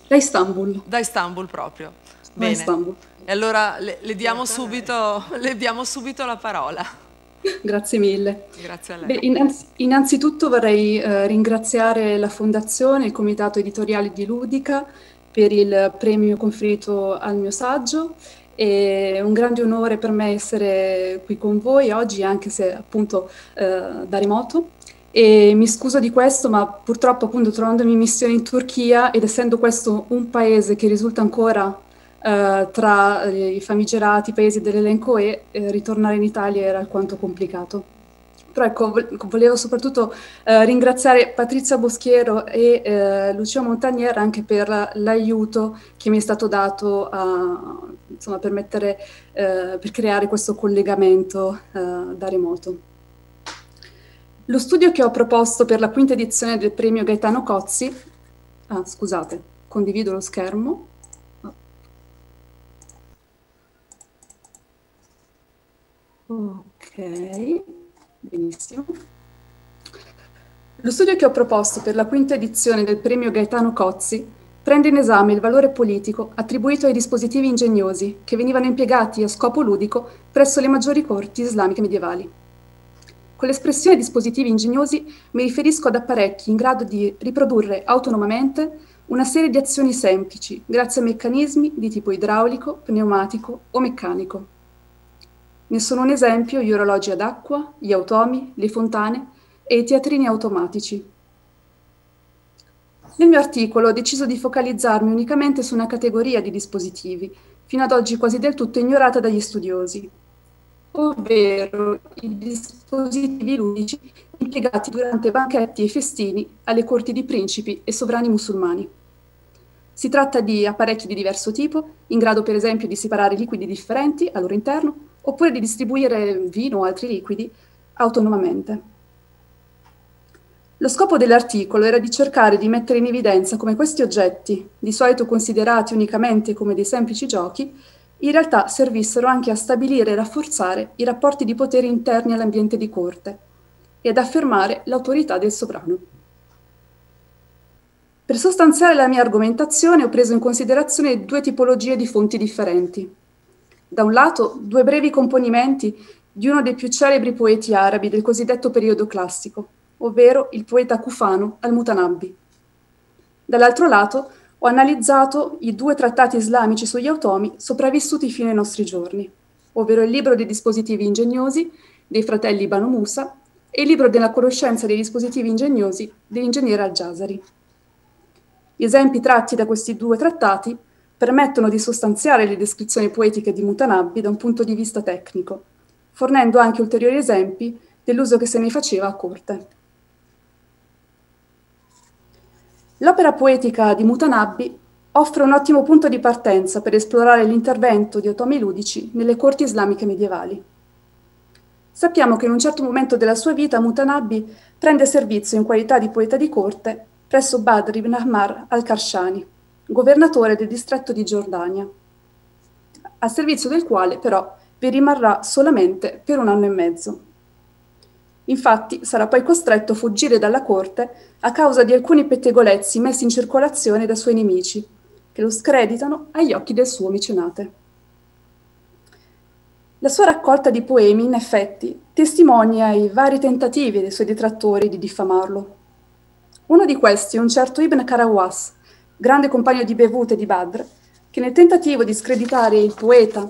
Da Istanbul. Da Istanbul proprio. Da Bene. Istanbul. E allora le, le, diamo subito, le diamo subito la parola. Grazie mille. Grazie a lei. Beh, innanzi- innanzitutto vorrei eh, ringraziare la Fondazione e il Comitato Editoriale di Ludica per il premio conferito al mio saggio. È un grande onore per me essere qui con voi oggi, anche se appunto eh, da remoto. E mi scuso di questo, ma purtroppo appunto trovandomi in missione in Turchia ed essendo questo un paese che risulta ancora eh, tra i famigerati paesi dell'elenco E, eh, ritornare in Italia era alquanto complicato. Però ecco, volevo soprattutto eh, ringraziare Patrizia Boschiero e eh, Lucio Montagnier anche per l'aiuto che mi è stato dato a, insomma, per, mettere, eh, per, creare questo collegamento eh, da remoto. Lo studio che ho proposto per la quinta edizione del premio Gaetano Cozzi, ah, scusate, condivido lo schermo, Ok, benissimo. Lo studio che ho proposto per la quinta edizione del premio Gaetano Cozzi prende in esame il valore politico attribuito ai dispositivi ingegnosi che venivano impiegati a scopo ludico presso le maggiori corti islamiche medievali. Con l'espressione dispositivi ingegnosi mi riferisco ad apparecchi in grado di riprodurre autonomamente una serie di azioni semplici grazie a meccanismi di tipo idraulico, pneumatico o meccanico. Ne sono un esempio gli orologi ad acqua, gli automi, le fontane e i teatrini automatici. Nel mio articolo ho deciso di focalizzarmi unicamente su una categoria di dispositivi, fino ad oggi quasi del tutto ignorata dagli studiosi, ovvero i dispositivi ludici impiegati durante banchetti e festini alle corti di principi e sovrani musulmani. Si tratta di apparecchi di diverso tipo, in grado per esempio di separare liquidi differenti al loro interno, oppure di distribuire vino o altri liquidi autonomamente. Lo scopo dell'articolo era di cercare di mettere in evidenza come questi oggetti, di solito considerati unicamente come dei semplici giochi, in realtà servissero anche a stabilire e rafforzare i rapporti di potere interni all'ambiente di corte e ad affermare l'autorità del sovrano. Per sostanziare la mia argomentazione ho preso in considerazione due tipologie di fonti differenti, da un lato, due brevi componimenti di uno dei più celebri poeti arabi del cosiddetto periodo classico, ovvero il poeta cufano al-Mutanabbi. Dall'altro lato, ho analizzato i due trattati islamici sugli automi sopravvissuti fino ai nostri giorni, ovvero il libro dei dispositivi ingegnosi dei fratelli Banu Musa e il libro della conoscenza dei dispositivi ingegnosi dell'ingegnere Al-Jazari. Gli esempi tratti da questi due trattati permettono di sostanziare le descrizioni poetiche di Mutanabbi da un punto di vista tecnico, fornendo anche ulteriori esempi dell'uso che se ne faceva a corte. L'opera poetica di Mutanabbi offre un ottimo punto di partenza per esplorare l'intervento di otomi ludici nelle corti islamiche medievali. Sappiamo che in un certo momento della sua vita Mutanabbi prende servizio in qualità di poeta di corte presso Badr ibn Ahmar al-Karshani governatore del distretto di Giordania, al servizio del quale però vi rimarrà solamente per un anno e mezzo. Infatti sarà poi costretto a fuggire dalla corte a causa di alcuni pettegolezzi messi in circolazione da suoi nemici, che lo screditano agli occhi del suo micenate. La sua raccolta di poemi, in effetti, testimonia i vari tentativi dei suoi detrattori di diffamarlo. Uno di questi è un certo Ibn Karawas, grande compagno di bevute di Badr, che nel tentativo di screditare il poeta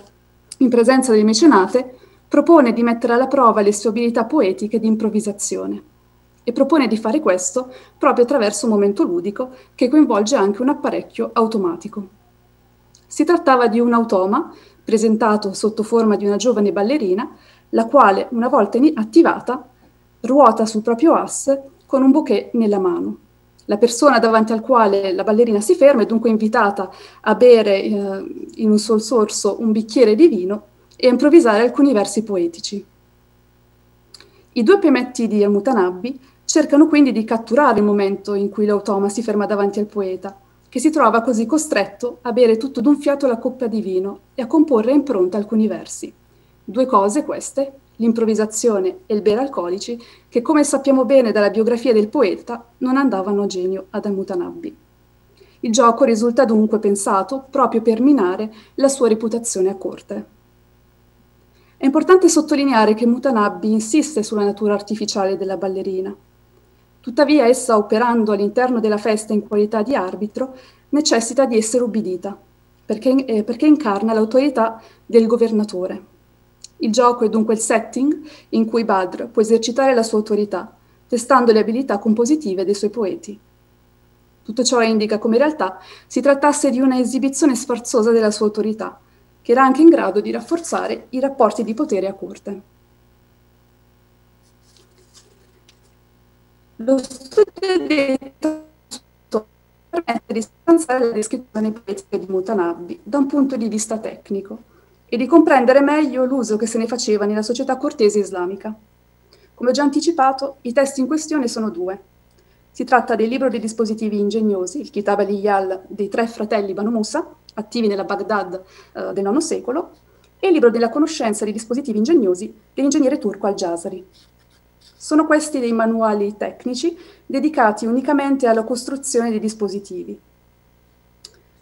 in presenza del mecenate, propone di mettere alla prova le sue abilità poetiche di improvvisazione e propone di fare questo proprio attraverso un momento ludico che coinvolge anche un apparecchio automatico. Si trattava di un automa presentato sotto forma di una giovane ballerina, la quale, una volta attivata, ruota sul proprio asse con un bouquet nella mano la persona davanti al quale la ballerina si ferma è dunque invitata a bere eh, in un sol sorso un bicchiere di vino e a improvvisare alcuni versi poetici. I due pemetti di Al-Mutanabbi cercano quindi di catturare il momento in cui l'automa si ferma davanti al poeta, che si trova così costretto a bere tutto d'un fiato la coppa di vino e a comporre a impronta alcuni versi. Due cose queste l'improvvisazione e il bere alcolici, che come sappiamo bene dalla biografia del poeta, non andavano a genio ad Al-Mutanabbi. Il gioco risulta dunque pensato proprio per minare la sua reputazione a corte. È importante sottolineare che Mutanabbi insiste sulla natura artificiale della ballerina. Tuttavia essa, operando all'interno della festa in qualità di arbitro, necessita di essere ubbidita, perché, eh, perché incarna l'autorità del governatore il gioco è dunque il setting in cui Badr può esercitare la sua autorità, testando le abilità compositive dei suoi poeti. Tutto ciò indica come in realtà si trattasse di una esibizione sfarzosa della sua autorità, che era anche in grado di rafforzare i rapporti di potere a corte. Lo studio detto permette di stanziare la descrizione poetica di Mutanabbi da un punto di vista tecnico, e di comprendere meglio l'uso che se ne faceva nella società cortese islamica. Come ho già anticipato, i testi in questione sono due. Si tratta del libro dei dispositivi ingegnosi, il Kitab al-Iyal dei tre fratelli Banu Musa, attivi nella Baghdad eh, del IX secolo, e il libro della conoscenza dei dispositivi ingegnosi dell'ingegnere turco al-Jazari. Sono questi dei manuali tecnici dedicati unicamente alla costruzione dei dispositivi.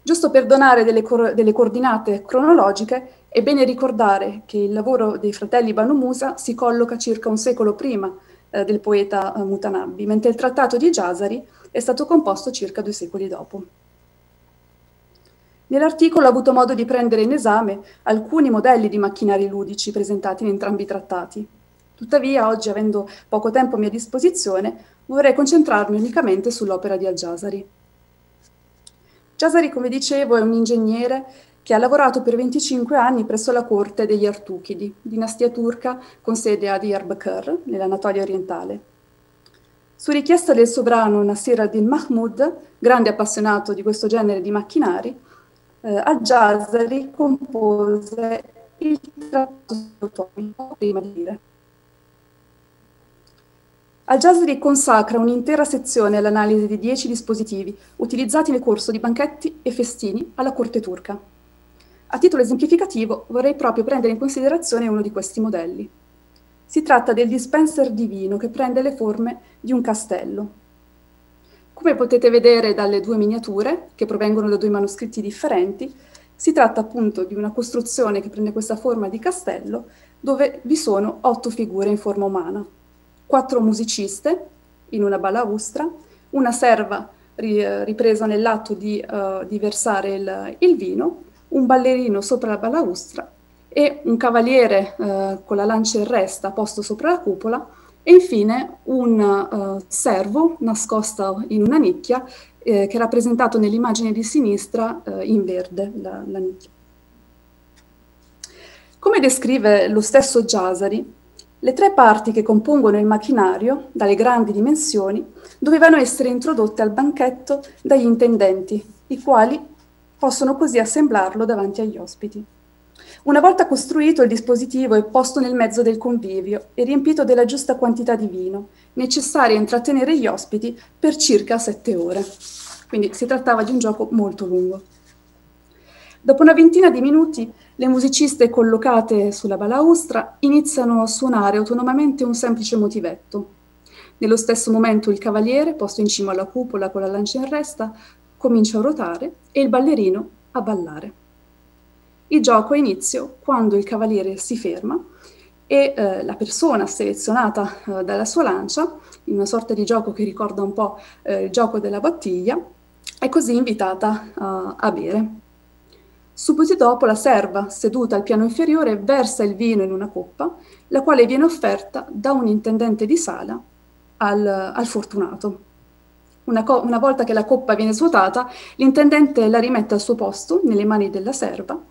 Giusto per donare delle, co delle coordinate cronologiche, è bene ricordare che il lavoro dei fratelli Banu Musa si colloca circa un secolo prima eh, del poeta eh, Mutanabbi, mentre il trattato di Giasari è stato composto circa due secoli dopo. Nell'articolo ho avuto modo di prendere in esame alcuni modelli di macchinari ludici presentati in entrambi i trattati. Tuttavia, oggi, avendo poco tempo a mia disposizione, vorrei concentrarmi unicamente sull'opera di al giasari Giasari, come dicevo, è un ingegnere che ha lavorato per 25 anni presso la corte degli Artuchidi, dinastia turca con sede a Diyarbakir, nell'Anatolia orientale. Su richiesta del sovrano Nasir al din Mahmud, grande appassionato di questo genere di macchinari, eh, Al-Jazari compose il trattato sull'automico prima di dire. Al-Jazari consacra un'intera sezione all'analisi di dieci dispositivi utilizzati nel corso di banchetti e festini alla corte turca. A titolo esemplificativo vorrei proprio prendere in considerazione uno di questi modelli. Si tratta del dispenser di vino che prende le forme di un castello. Come potete vedere dalle due miniature, che provengono da due manoscritti differenti, si tratta appunto di una costruzione che prende questa forma di castello dove vi sono otto figure in forma umana, quattro musiciste in una balaustra, una serva ripresa nell'atto di, uh, di versare il, il vino un ballerino sopra la balaustra e un cavaliere eh, con la lancia in resta posto sopra la cupola e infine un eh, servo nascosto in una nicchia eh, che è rappresentato nell'immagine di sinistra eh, in verde, la, la nicchia. Come descrive lo stesso Giasari, le tre parti che compongono il macchinario, dalle grandi dimensioni, dovevano essere introdotte al banchetto dagli intendenti, i quali possono così assemblarlo davanti agli ospiti. Una volta costruito il dispositivo è posto nel mezzo del convivio e riempito della giusta quantità di vino, necessario a intrattenere gli ospiti per circa sette ore. Quindi si trattava di un gioco molto lungo. Dopo una ventina di minuti le musiciste collocate sulla balaustra iniziano a suonare autonomamente un semplice motivetto. Nello stesso momento il cavaliere, posto in cima alla cupola con la lancia in resta, comincia a ruotare e il ballerino a ballare. Il gioco ha inizio quando il cavaliere si ferma e eh, la persona selezionata eh, dalla sua lancia, in una sorta di gioco che ricorda un po' eh, il gioco della bottiglia, è così invitata a bere. Subito dopo la serva, seduta al piano inferiore, versa il vino in una coppa, la quale viene offerta da un intendente di sala al, al fortunato. Una, co- una, volta che la coppa viene svuotata, l'intendente la rimette al suo posto, nelle mani della serva,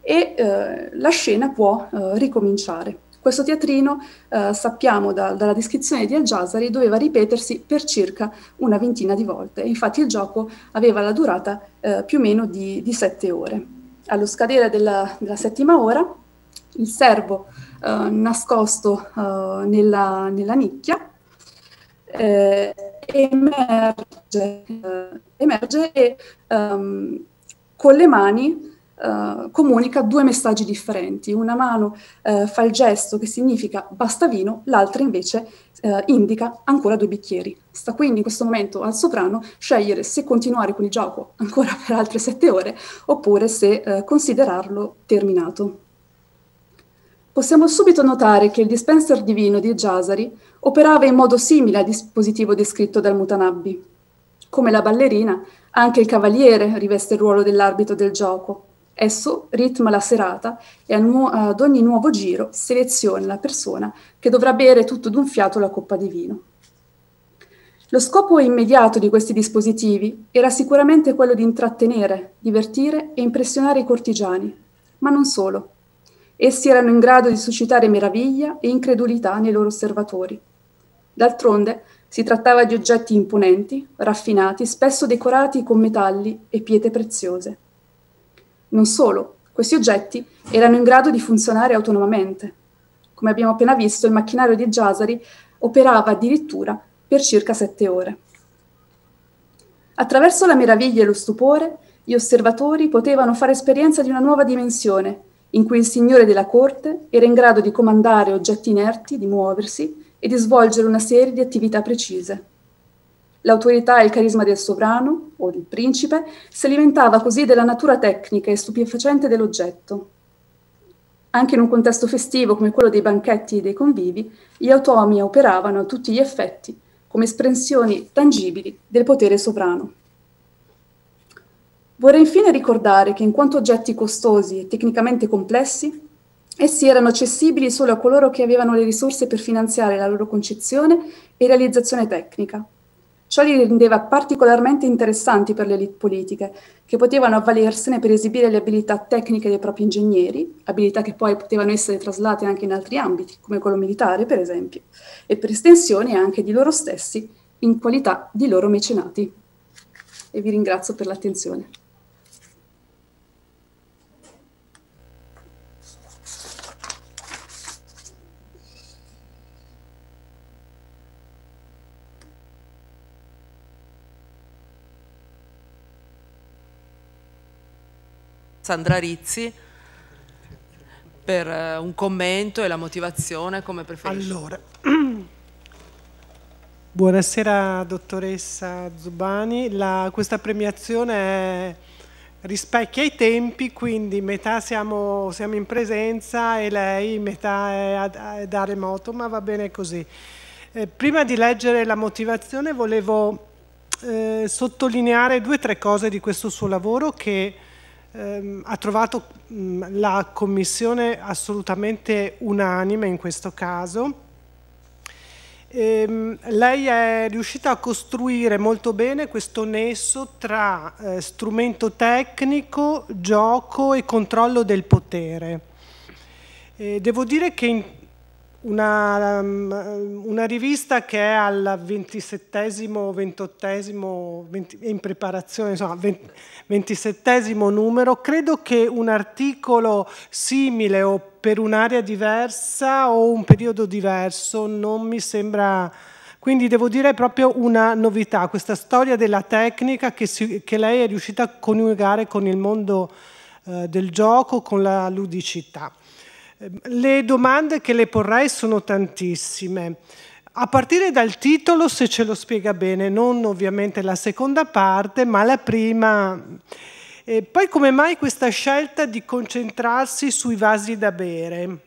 e eh, la scena può eh, ricominciare. Questo teatrino, eh, sappiamo da, dalla descrizione di Al-Jazari, doveva ripetersi per circa una ventina di volte. Infatti il gioco aveva la durata eh, più o meno di, di, sette ore. Allo scadere della, della settima ora, il servo eh, nascosto eh, nella, nella, nicchia emerge, eh, emerge e um, con le mani Uh, comunica due messaggi differenti. Una mano uh, fa il gesto che significa basta vino, l'altra invece uh, indica ancora due bicchieri. Sta quindi in questo momento al sovrano scegliere se continuare con il gioco ancora per altre sette ore oppure se considerarlo terminato possiamo subito notare che il dispenser divino di Giasari operava in modo simile al dispositivo descritto dal Mutanabbi. Come la ballerina, anche il cavaliere riveste il ruolo dell'arbitro del gioco. Esso ritma la serata e ad ogni nuovo giro seleziona la persona che dovrà bere tutto d'un fiato la coppa di vino. Lo scopo immediato di questi dispositivi era sicuramente quello di intrattenere, divertire e impressionare i cortigiani, ma non solo. Essi erano in grado di suscitare meraviglia e incredulità nei loro osservatori. D'altronde si trattava di oggetti imponenti, raffinati, spesso decorati con metalli e pietre preziose. Non solo, questi oggetti erano in grado di funzionare autonomamente. Come abbiamo appena visto, il macchinario di Giasari operava addirittura per circa sette ore. Attraverso la meraviglia e lo stupore, gli osservatori potevano fare esperienza di una nuova dimensione in cui il signore della corte era in grado di comandare oggetti inerti, di muoversi e di svolgere una serie di attività precise. L'autorità e il carisma del sovrano, o del principe, si alimentava così della natura tecnica e stupefacente dell'oggetto. Anche in un contesto festivo come quello dei banchetti e dei convivi, gli automi operavano a tutti gli effetti come espressioni tangibili del potere sovrano. Vorrei infine ricordare che in quanto oggetti costosi e tecnicamente complessi, essi erano accessibili solo a coloro che avevano le risorse per finanziare la loro concezione e realizzazione tecnica. Ciò li rendeva particolarmente interessanti per le elite politiche, che potevano avvalersene per esibire le abilità tecniche dei propri ingegneri, abilità che poi potevano essere traslate anche in altri ambiti, come quello militare per esempio, e per estensione anche di loro stessi in qualità di loro mecenati. E vi ringrazio per l'attenzione. Sandra Rizzi per eh, un commento e la motivazione come preferisci. Allora, buonasera dottoressa Zubani, la, questa premiazione è, rispecchia i tempi, quindi metà siamo, siamo in presenza e lei metà è, da remoto, ma va bene così. Eh, prima di leggere la motivazione volevo eh, sottolineare due o tre cose di questo suo lavoro che ehm, ha trovato mh, mm, la Commissione assolutamente unanime in questo caso. Ehm, lei è riuscita a costruire molto bene questo nesso tra eh, strumento tecnico, gioco e controllo del potere. Eh, devo dire che in una, um, una, rivista che è al 27, 28, ventottesimo, in preparazione, insomma, ventisettesimo numero, credo che un articolo simile o per un'area diversa o un periodo diverso non mi sembra... Quindi devo dire proprio una novità, questa storia della tecnica che, si, che lei è riuscita a coniugare con il mondo eh, del gioco, con la ludicità. Ehm, le domande che le porrai sono tantissime. A partire dal titolo, se ce lo spiega bene, non ovviamente la seconda parte, ma la prima. E poi come mai questa scelta di concentrarsi sui vasi da bere?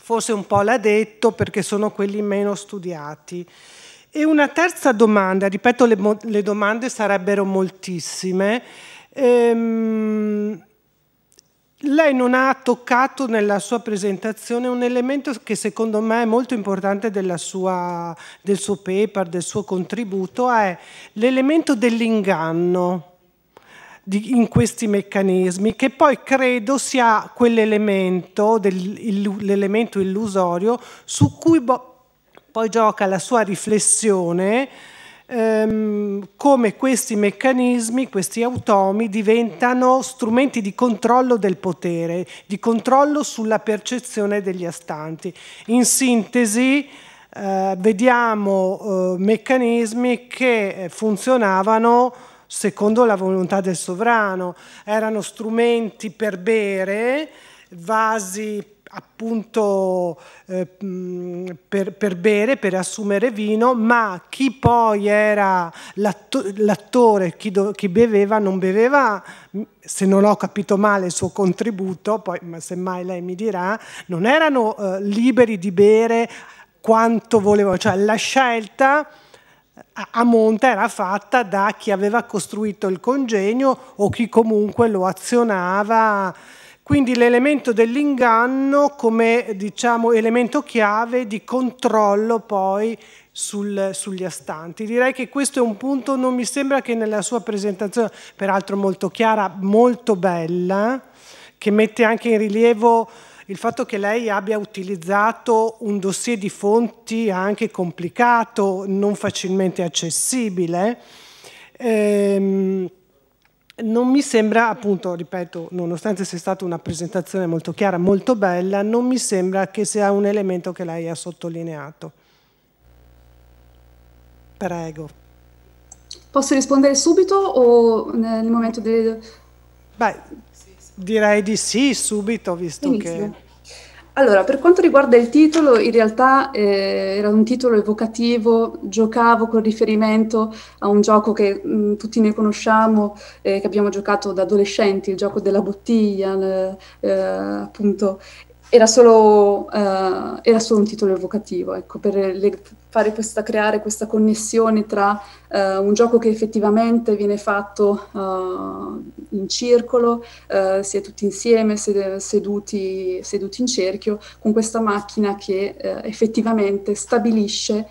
Forse un po' l'ha detto perché sono quelli meno studiati. E una terza domanda, ripeto le, le domande sarebbero moltissime. Ehm, lei non ha toccato nella sua presentazione un elemento che secondo me è molto importante sua, del suo paper, del suo contributo, è l'elemento dell'inganno in questi meccanismi, che poi credo sia quell'elemento, l'elemento illusorio, su cui poi gioca la sua riflessione ehm, come questi meccanismi, questi automi diventano strumenti di controllo del potere, di controllo sulla percezione degli astanti. In sintesi, eh, vediamo eh, meccanismi che funzionavano secondo la volontà del sovrano, erano strumenti per bere, vasi appunto eh, per, per, bere, per assumere vino, ma chi poi era l'attore, chi, chi, beveva, non beveva, se non ho capito male il suo contributo, poi ma semmai lei mi dirà, non erano eh, liberi di bere quanto volevano, cioè la scelta a monte era fatta da chi aveva costruito il congegno o chi comunque lo azionava quindi l'elemento dell'inganno come diciamo, elemento chiave di controllo poi sul, sugli astanti. Direi che questo è un punto, non mi sembra che nella sua presentazione, peraltro molto chiara, molto bella, che mette anche in rilievo il fatto che lei abbia utilizzato un dossier di fonti anche complicato, non facilmente accessibile. Ehm, non mi sembra, appunto, ripeto, nonostante sia stata una presentazione molto chiara, molto bella, non mi sembra che sia un elemento che lei ha sottolineato. Prego. Posso rispondere subito o eh, nel momento del... Beh, direi di sì, subito, visto Benissimo. che... Allora, per quanto riguarda il titolo, in realtà eh, era un titolo evocativo, giocavo con riferimento a un gioco che mh, mm, tutti noi conosciamo, eh, che abbiamo giocato da adolescenti, il gioco della bottiglia, l, eh, appunto. Era solo, eh, era solo, un titolo evocativo, ecco, per le, fare questa, creare questa connessione tra eh, un gioco che effettivamente viene fatto uh, in circolo, uh, si è tutti insieme, sed- seduti, seduti, in cerchio, con questa macchina che uh, effettivamente stabilisce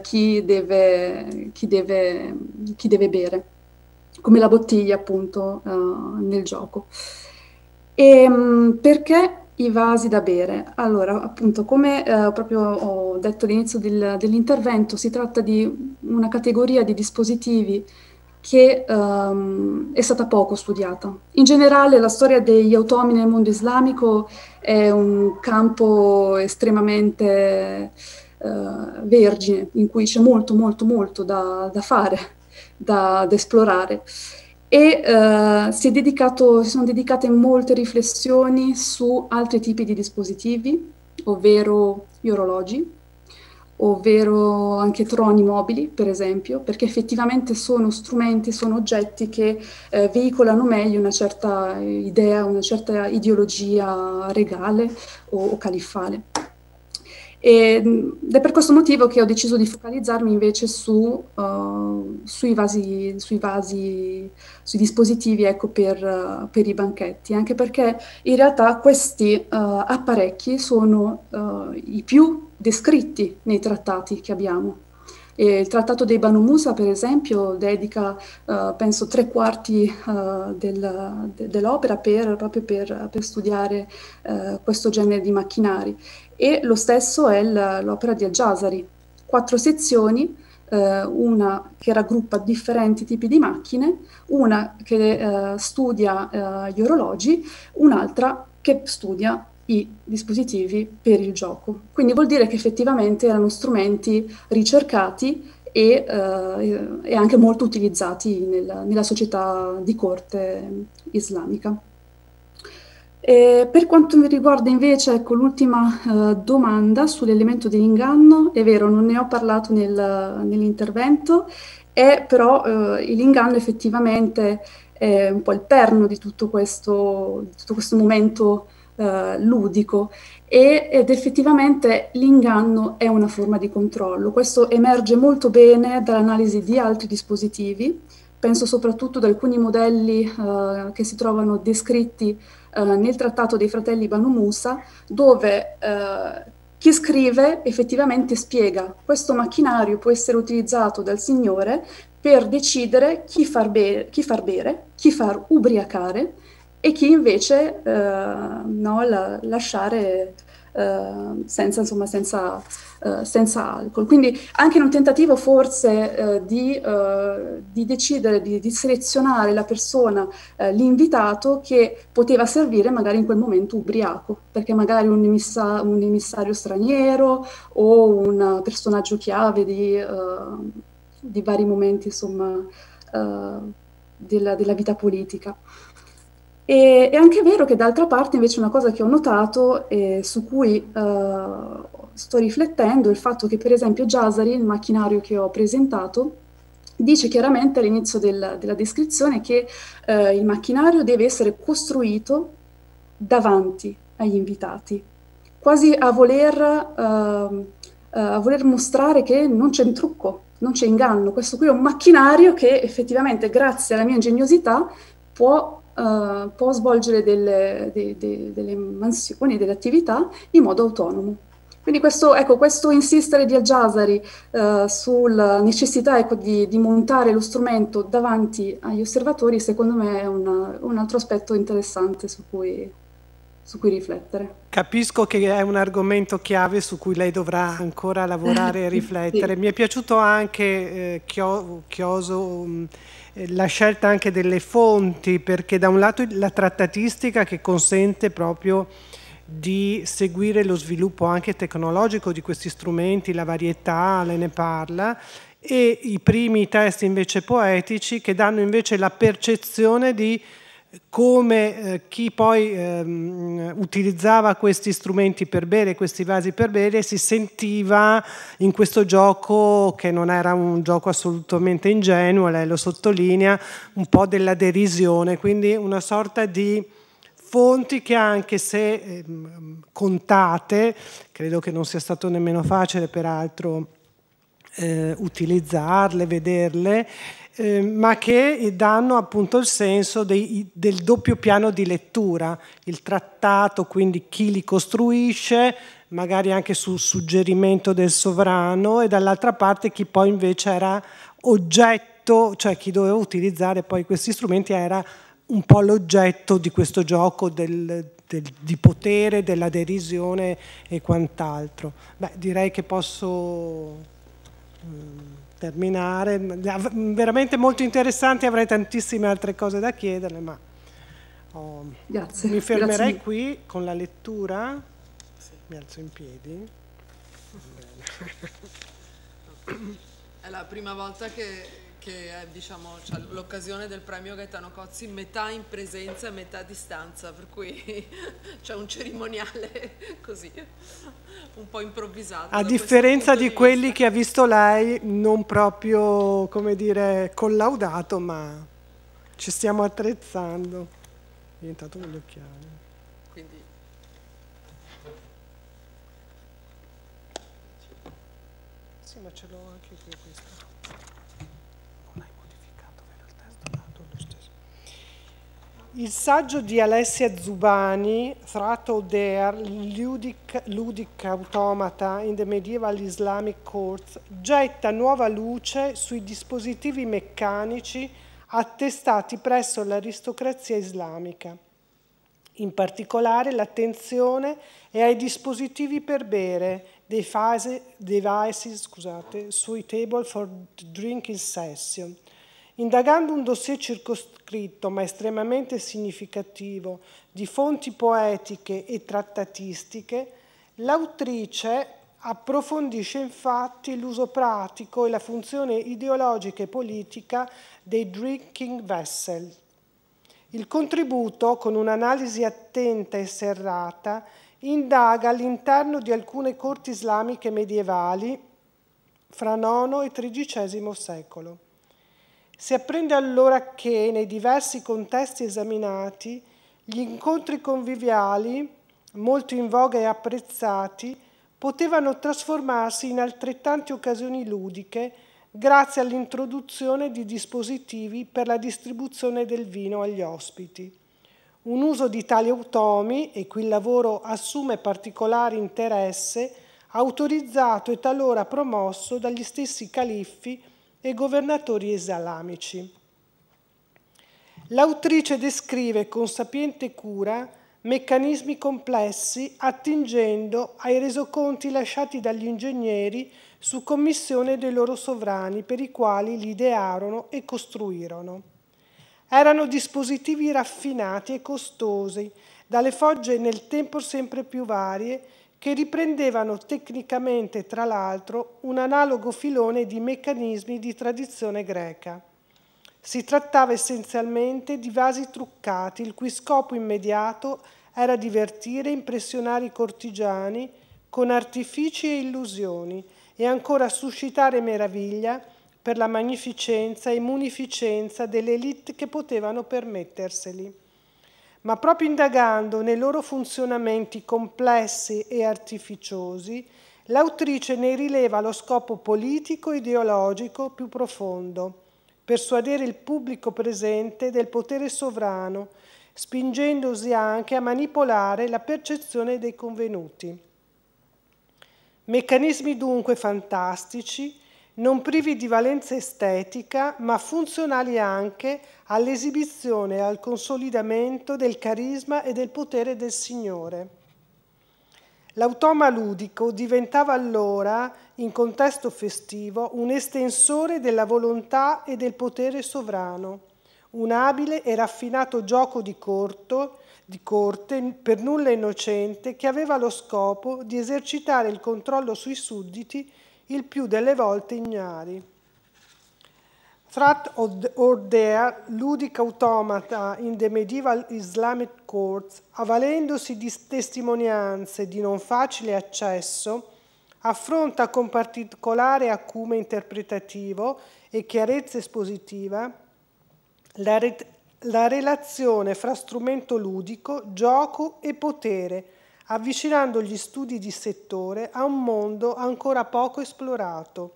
chi deve, chi, deve, chi, deve, bere, come la bottiglia appunto nel gioco. E, ehm, perché i vasi da bere. Allora, appunto, come eh, proprio ho detto all'inizio del, dell'intervento, si tratta di una categoria di dispositivi che ehm, è stata poco studiata. In generale la storia degli automi nel mondo islamico è un campo estremamente eh, vergine, in cui c'è molto, molto, molto da, da fare, da, da esplorare e eh, si, dedicato, si sono dedicate molte riflessioni su altri tipi di dispositivi, ovvero gli orologi, ovvero anche troni mobili, per esempio, perché effettivamente sono strumenti, sono oggetti che eh, veicolano meglio una certa idea, una certa ideologia regale o, o califfale. Mm, ed è per questo motivo che ho deciso di focalizzarmi invece su, uh, sui, vasi, sui, vasi, sui dispositivi ecco, per, uh, per, i banchetti, anche perché in realtà questi uh, apparecchi sono i più descritti nei trattati che abbiamo. E il trattato dei Banu Musa, per esempio, dedica, penso, tre quarti del, de, dell'opera per, proprio per, per studiare questo genere di macchinari e lo stesso è l'opera di Agiasari, quattro sezioni, eh, una che raggruppa differenti tipi di macchine, una che eh, studia eh, gli orologi, un'altra che studia i dispositivi per il gioco. Quindi vuol dire che effettivamente erano strumenti ricercati e, eh, e anche molto utilizzati nel, nella società di corte islamica. E per quanto mi riguarda invece, ecco l'ultima eh, domanda sull'elemento dell'inganno, è vero, non ne ho parlato nel, nell'intervento, è però eh, l'inganno effettivamente è un po' il perno di tutto questo, di tutto questo momento eh, ludico e, ed effettivamente l'inganno è una forma di controllo. Questo emerge molto bene dall'analisi di altri dispositivi, penso soprattutto ad alcuni modelli eh, che si trovano descritti eh, nel trattato dei fratelli Banu Musa, dove eh, chi scrive effettivamente spiega questo macchinario può essere utilizzato dal Signore per decidere chi far, be- chi far bere, chi far ubriacare e chi invece eh, no, la- lasciare eh, senza, insomma, senza, eh, senza alcol. Quindi anche in un tentativo forse eh, di, eh, di, decidere, di, di, selezionare la persona, eh, l'invitato che poteva servire magari in quel momento ubriaco, perché magari un, emissa, un emissario straniero o un personaggio chiave di, vari momenti insomma, della, della vita politica. E, è anche vero che d'altra parte invece una cosa che ho notato e eh, su cui eh, sto riflettendo il fatto che per esempio Jasari, il macchinario che ho presentato, dice chiaramente all'inizio del, della descrizione che eh, il macchinario deve essere costruito davanti agli invitati, quasi a voler, eh, eh, a voler mostrare che non c'è un trucco, non c'è inganno. Questo qui è un macchinario che effettivamente, grazie alla mia ingegnosità, può, eh, può svolgere delle, de, de, delle mansioni, delle attività in modo autonomo. Quindi questo, ecco, questo insistere di Al-Jazari eh, sulla necessità ecco, di, di, montare lo strumento davanti agli osservatori, secondo me è un, un altro aspetto interessante su cui, su cui, riflettere. Capisco che è un argomento chiave su cui lei dovrà ancora lavorare e riflettere. sì. Mi è piaciuto anche eh, Chio, Chioso... Um, la scelta anche delle fonti, perché da un lato la trattatistica che consente proprio di seguire lo sviluppo anche tecnologico di questi strumenti, la varietà, lei ne parla, e i primi testi invece poetici che danno invece la percezione di come eh, chi poi ehm, utilizzava questi strumenti per bere, questi vasi per bere, si sentiva in questo gioco che non era un gioco assolutamente ingenuo, lei lo sottolinea, un po' della derisione, quindi una sorta di fonti che anche se ehm, contate, credo che non sia stato nemmeno facile peraltro eh, utilizzarle, vederle, eh, ma che danno appunto il senso dei, del doppio piano di lettura, il trattato, quindi chi li costruisce, magari anche sul suggerimento del sovrano e dall'altra parte chi poi invece era oggetto, cioè chi doveva utilizzare poi questi strumenti era oggetto un po' l'oggetto di questo gioco del, del, di potere, della derisione e quant'altro. Beh, direi che posso mm, terminare, veramente molto interessante, avrei tantissime altre cose da chiederle, ma oh, mi fermerei grazie. qui con la lettura, mi alzo in piedi. È la prima volta che che è eh, diciamo, cioè, l'occasione del premio Gaetano Cozzi metà in presenza e metà a distanza, per cui c'è un cerimoniale così, un po' improvvisato. A differenza di, di quelli che ha visto lei, non proprio, come dire, collaudato, ma ci stiamo attrezzando. È diventato gli occhiali. Il saggio di Alessia Zubani, tratto der Ludic, Ludic Automata in the Medieval Islamic Courts, getta nuova luce sui dispositivi meccanici attestati presso l'aristocrazia islamica. In particolare l'attenzione è ai dispositivi per bere, dei devices, scusate, sui table for drinking session Indagando un dossier circoscritto ma estremamente significativo di fonti poetiche e trattatistiche, l'autrice approfondisce infatti l'uso pratico e la funzione ideologica e politica dei drinking vessel. Il contributo, con un'analisi attenta e serrata, indaga all'interno di alcune corti islamiche medievali fra IX e XIII secolo. Si apprende allora che nei diversi contesti esaminati gli incontri conviviali, molto in voga e apprezzati, potevano trasformarsi in altrettante occasioni ludiche grazie all'introduzione di dispositivi per la distribuzione del vino agli ospiti. Un uso di tali automi, e qui il lavoro assume particolare interesse, autorizzato e talora promosso dagli stessi califfi e governatori islamici. L'autrice descrive con sapiente cura meccanismi complessi attingendo ai resoconti lasciati dagli ingegneri su commissione dei loro sovrani per i quali li idearono e costruirono. Erano dispositivi raffinati e costosi, dalle fogge nel tempo sempre più varie, che riprendevano tecnicamente, tra l'altro, un analogo filone di meccanismi di tradizione greca. Si trattava essenzialmente di vasi truccati, il cui scopo immediato era divertire e impressionare i cortigiani con artifici e illusioni e ancora suscitare meraviglia per la magnificenza e munificenza delle elite che potevano permetterseli ma proprio indagando nei loro funzionamenti complessi e artificiosi, l'autrice ne rileva lo scopo politico-ideologico più profondo, persuadere il pubblico presente del potere sovrano, spingendosi anche a manipolare la percezione dei convenuti. Meccanismi dunque fantastici, non privi di valenza estetica, ma funzionali anche all'esibizione e al consolidamento del carisma e del potere del Signore. L'automa ludico diventava allora, in contesto festivo, un estensore della volontà e del potere sovrano, un abile e raffinato gioco di, corto, di corte per nulla innocente che aveva lo scopo di esercitare il controllo sui sudditi il più delle volte ignari. Threat or dare, ludica automata in the medieval Islamic courts, avvalendosi di testimonianze di non facile accesso, affronta con particolare acume interpretativo e chiarezza espositiva la, la relazione fra strumento ludico, gioco e potere, avvicinando gli studi di settore a un mondo ancora poco esplorato.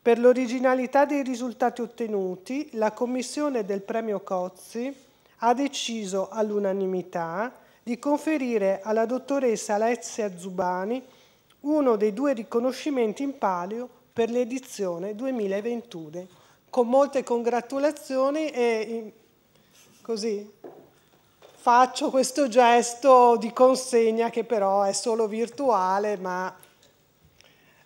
Per l'originalità dei risultati ottenuti, la commissione del premio Cozzi ha deciso all'unanimità di conferire alla dottoressa Alessia Zubani uno dei due riconoscimenti in palio per l'edizione 2021. Con molte congratulazioni e così faccio questo gesto di consegna che però è solo virtuale, ma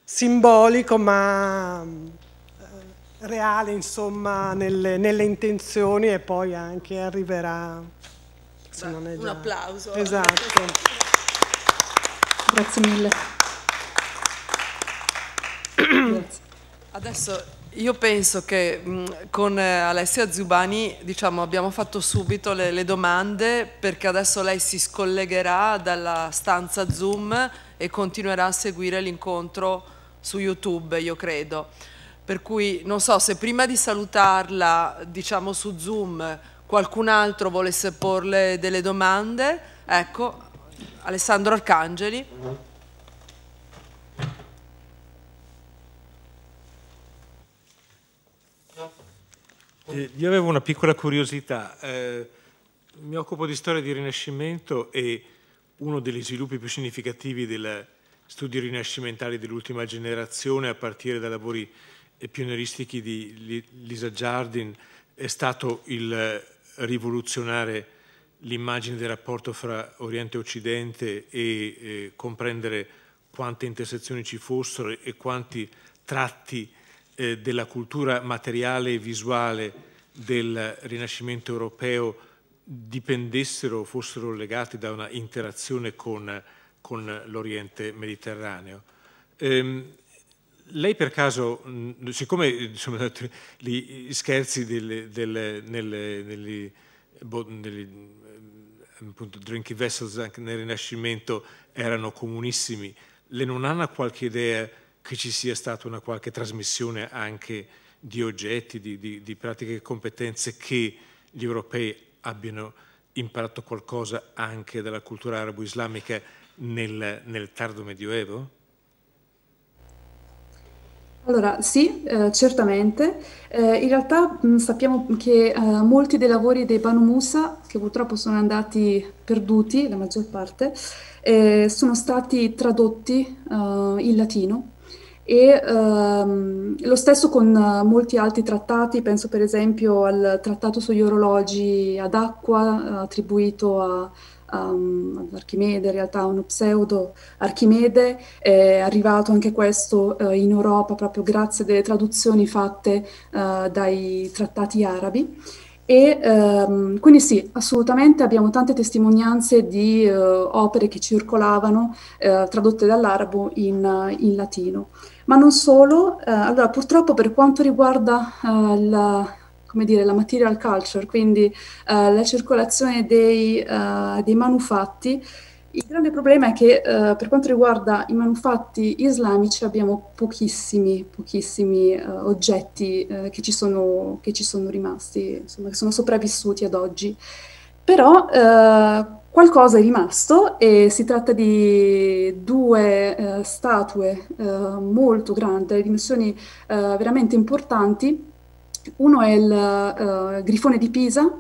simbolico, ma eh, reale insomma nelle, nelle intenzioni e poi anche arriverà se Beh, non è già. un applauso esatto grazie mille adesso io penso che mh, mm, con eh, Alessia Zubani diciamo, abbiamo fatto subito le, le, domande perché adesso lei si scollegherà dalla stanza Zoom e continuerà a seguire l'incontro su YouTube, io credo. Per cui non so se prima di salutarla, diciamo su Zoom, qualcun altro volesse porle delle domande. Ecco, Alessandro Arcangeli. Eh, io avevo una piccola curiosità. Eh, mi occupo di storia di Rinascimento e uno degli sviluppi più significativi del studi rinascimentali dell'ultima generazione, a partire da lavori pionieristici di Lisa Jardin, è stato il rivoluzionare l'immagine del rapporto fra Oriente e Occidente e eh, comprendere quante intersezioni ci fossero e quanti tratti eh, della cultura materiale e visuale del Rinascimento europeo dipendessero o fossero legati da una interazione con, con l'Oriente Mediterraneo. Ehm, lei per caso, siccome insomma, gli scherzi delle, delle, nelle, negli, bo, ehm, appunto, drinking vessels anche nel Rinascimento erano comunissimi, le non hanno qualche idea che ci sia stata una qualche trasmissione anche di oggetti, di, di, di pratiche e competenze che gli europei abbiano imparato qualcosa anche dalla cultura arabo-islamica nel, nel tardo medioevo? Allora, sì, eh, certamente. Eh, in realtà mh, mm, sappiamo che eh, molti dei lavori dei Banu Musa, che purtroppo sono andati perduti, la maggior parte, eh, sono stati tradotti eh, in latino e ehm, lo stesso con eh, molti altri trattati, penso per esempio al trattato sugli orologi ad acqua eh, attribuito a, um, Archimede, in realtà uno pseudo Archimede, è arrivato anche questo eh, in Europa proprio grazie alle traduzioni fatte eh, dai trattati arabi. E ehm, quindi sì, assolutamente abbiamo tante testimonianze di eh, opere che circolavano eh, tradotte dall'arabo in, in latino. Ma non solo, eh, allora purtroppo per quanto riguarda eh, la, dire, la, material culture, quindi eh, la circolazione dei, eh, dei, manufatti, il grande problema è che eh, per quanto riguarda i manufatti islamici abbiamo pochissimi, pochissimi oggetti che ci, sono, che, ci sono, rimasti, insomma, che sono sopravvissuti ad oggi. Però Qualcosa è rimasto e si tratta di due eh, statue eh, molto grandi, di dimensioni eh, veramente importanti. Uno è il eh, Grifone di Pisa,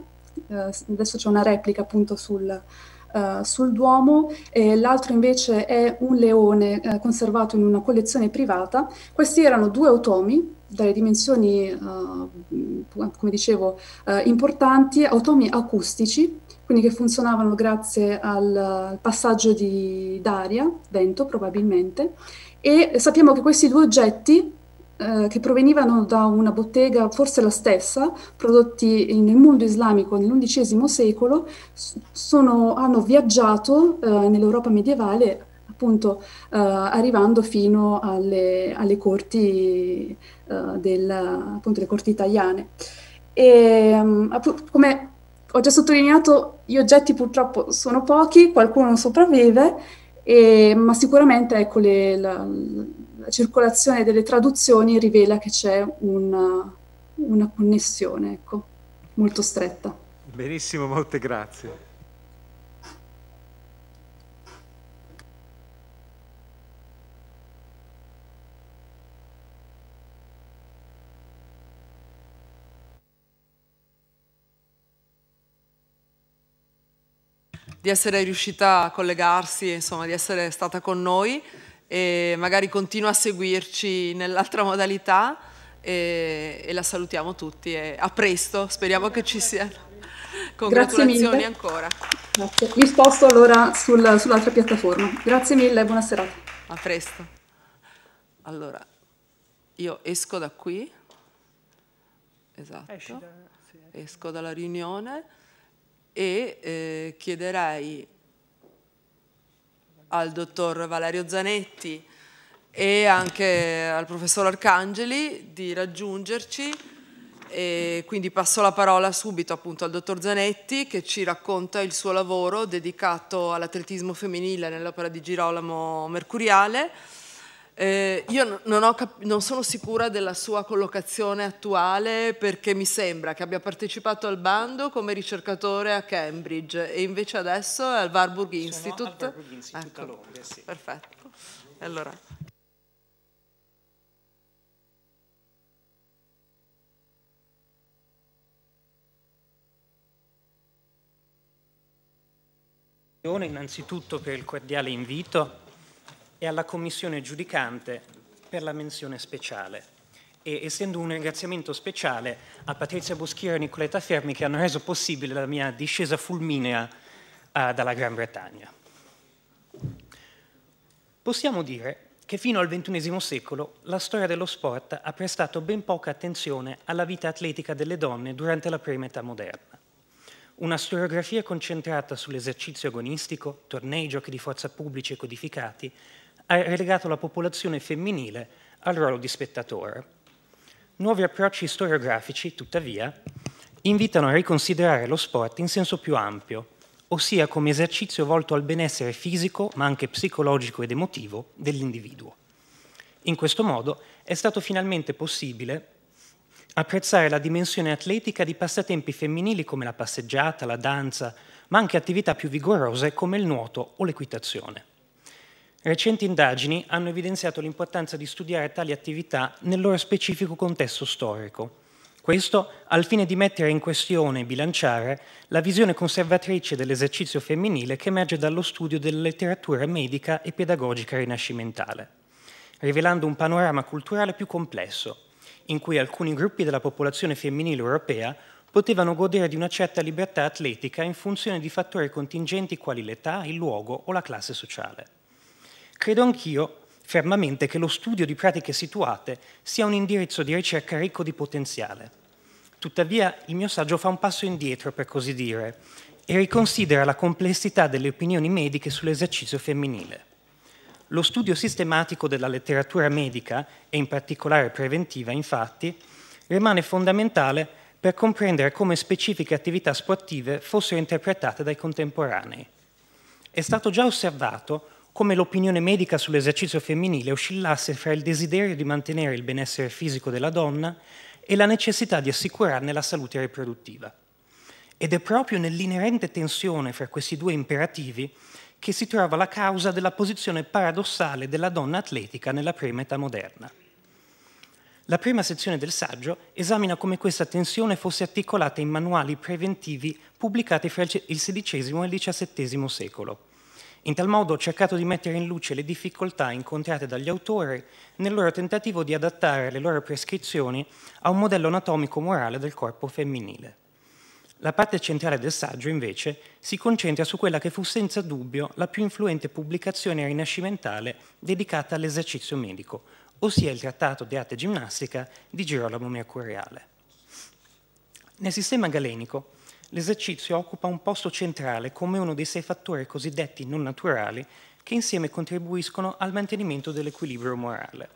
eh, adesso c'è una replica appunto sul, eh, sul Duomo, e l'altro invece è un leone conservato in una collezione privata. Questi erano due automi dalle dimensioni, come dicevo, importanti, automi acustici quindi che funzionavano grazie al passaggio di d'aria, vento probabilmente, e sappiamo che questi due oggetti eh, che provenivano da una bottega, forse la stessa, prodotti nel mondo islamico nell'undicesimo secolo, sono, hanno viaggiato eh, nell'Europa medievale appunto eh, arrivando fino alle, alle corti, eh, del, appunto, corti italiane. E, mm, come ho già sottolineato, gli oggetti purtroppo sono pochi, qualcuno sopravvive, e, ma sicuramente ecco, le, la, la, circolazione delle traduzioni rivela che c'è una, una connessione ecco, molto stretta. Benissimo, molte grazie. di essere riuscita a collegarsi, insomma, di essere stata con noi e magari continua a seguirci nell'altra modalità e, e, la salutiamo tutti e a presto, speriamo che ci siano. Congratulazioni ancora. Grazie. Mi sposto allora sul, sull'altra piattaforma. Grazie mille e buona serata. A presto. Allora, io esco da qui. Esatto. Ecco. Esco dalla riunione e eh, chiederai al dottor Valerio Zanetti e anche al professor Arcangeli di raggiungerci e quindi passo la parola subito appunto al dottor Zanetti che ci racconta il suo lavoro dedicato all'atletismo femminile nell'opera di Girolamo Mercuriale eh, io non, non, sono sicura della sua collocazione attuale perché mi sembra che abbia partecipato al bando come ricercatore a Cambridge e invece adesso è al Warburg Institute. Sono al Warburg Institute ecco. a Londra, sì. Perfetto. Allora. Innanzitutto per il cordiale invito e alla commissione giudicante per la menzione speciale. E, essendo un ringraziamento speciale a Patrizia Boschiera e Nicoletta Fermi che hanno reso possibile la mia discesa fulminea uh, dalla Gran Bretagna. Possiamo dire che fino al XXI secolo la storia dello sport ha prestato ben poca attenzione alla vita atletica delle donne durante la prima età moderna. Una storiografia concentrata sull'esercizio agonistico, tornei, giochi di forza pubblici e codificati, ha relegato la popolazione femminile al ruolo di spettatore. Nuovi approcci storiografici, tuttavia, invitano a riconsiderare lo sport in senso più ampio, ossia come esercizio volto al benessere fisico, ma anche psicologico ed emotivo dell'individuo. In questo modo è stato finalmente possibile apprezzare la dimensione atletica di passatempi femminili come la passeggiata, la danza, ma anche attività più vigorose come il nuoto o l'equitazione. Recenti indagini hanno evidenziato l'importanza di studiare tali attività nel loro specifico contesto storico. Questo al fine di mettere in questione e bilanciare la visione conservatrice dell'esercizio femminile che emerge dallo studio della letteratura medica e pedagogica rinascimentale, rivelando un panorama culturale più complesso, in cui alcuni gruppi della popolazione femminile europea potevano godere di una certa libertà atletica in funzione di fattori contingenti quali l'età, il luogo o la classe sociale. Credo anch'io fermamente che lo studio di pratiche situate sia un indirizzo di ricerca ricco di potenziale. Tuttavia il mio saggio fa un passo indietro, per così dire, e riconsidera la complessità delle opinioni mediche sull'esercizio femminile. Lo studio sistematico della letteratura medica, e in particolare preventiva, infatti, rimane fondamentale per comprendere come specifiche attività sportive fossero interpretate dai contemporanei. È stato già osservato come l'opinione medica sull'esercizio femminile oscillasse fra il desiderio di mantenere il benessere fisico della donna e la necessità di assicurarne la salute riproduttiva. Ed è proprio nell'inerente tensione fra questi due imperativi che si trova la causa della posizione paradossale della donna atletica nella prima età moderna. La prima sezione del saggio esamina come questa tensione fosse articolata in manuali preventivi pubblicati fra il XVI e il XVII secolo. In tal modo ho cercato di mettere in luce le difficoltà incontrate dagli autori nel loro tentativo di adattare le loro prescrizioni a un modello anatomico-morale del corpo femminile. La parte centrale del saggio, invece, si concentra su quella che fu senza dubbio la più influente pubblicazione rinascimentale dedicata all'esercizio medico, ossia il trattato di arte ginnastica di Girolamo Mercuriale. Nel sistema galenico, l'esercizio occupa un posto centrale come uno dei sei fattori cosiddetti non naturali che insieme contribuiscono al mantenimento dell'equilibrio morale.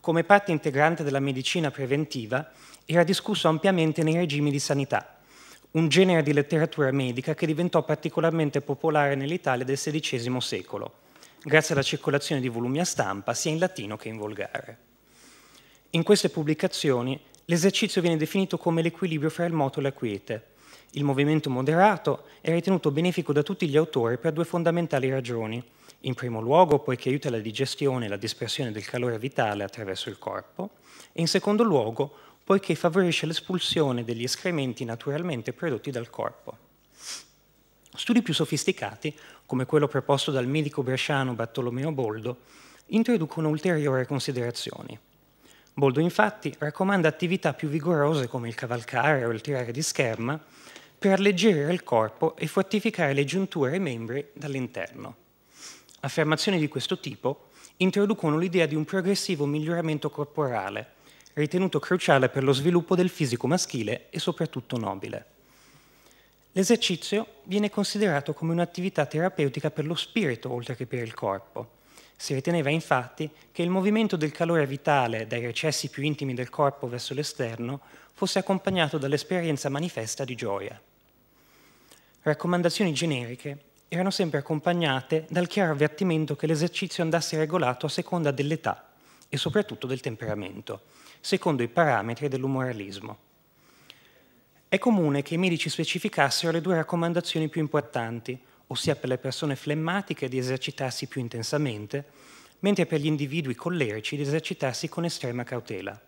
Come parte integrante della medicina preventiva, era discusso ampiamente nei regimi di sanità, un genere di letteratura medica che diventò particolarmente popolare nell'Italia del XVI secolo, grazie alla circolazione di volumi a stampa sia in latino che in volgare. In queste pubblicazioni l'esercizio viene definito come l'equilibrio fra il moto e la quiete, il movimento moderato è ritenuto benefico da tutti gli autori per due fondamentali ragioni. In primo luogo, poiché aiuta la digestione e la dispersione del calore vitale attraverso il corpo, e in secondo luogo, poiché favorisce l'espulsione degli escrementi naturalmente prodotti dal corpo. Studi più sofisticati, come quello proposto dal medico bresciano Bartolomeo Boldo, introducono ulteriori considerazioni. Boldo infatti raccomanda attività più vigorose come il cavalcare o il tirare di scherma, per alleggerire il corpo e fortificare le giunture e i membri dall'interno. Affermazioni di questo tipo introducono l'idea di un progressivo miglioramento corporale, ritenuto cruciale per lo sviluppo del fisico maschile e soprattutto nobile. L'esercizio viene considerato come un'attività terapeutica per lo spirito oltre che per il corpo. Si riteneva infatti che il movimento del calore vitale dai recessi più intimi del corpo verso l'esterno fosse accompagnato dall'esperienza manifesta di gioia raccomandazioni generiche erano sempre accompagnate dal chiaro avvertimento che l'esercizio andasse regolato a seconda dell'età e soprattutto del temperamento, secondo i parametri dell'umoralismo. È comune che i medici specificassero le due raccomandazioni più importanti, ossia per le persone flemmatiche di esercitarsi più intensamente, mentre per gli individui collerici di esercitarsi con estrema cautela.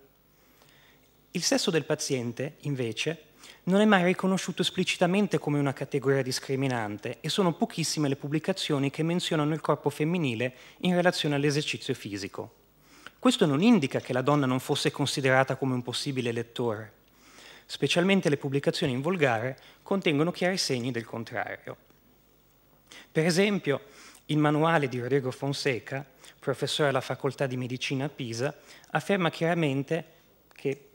Il sesso del paziente, invece, non è mai riconosciuto esplicitamente come una categoria discriminante e sono pochissime le pubblicazioni che menzionano il corpo femminile in relazione all'esercizio fisico. Questo non indica che la donna non fosse considerata come un possibile lettore. Specialmente le pubblicazioni in volgare contengono chiari segni del contrario. Per esempio, il manuale di Rodrigo Fonseca, professore alla facoltà di medicina a Pisa, afferma chiaramente che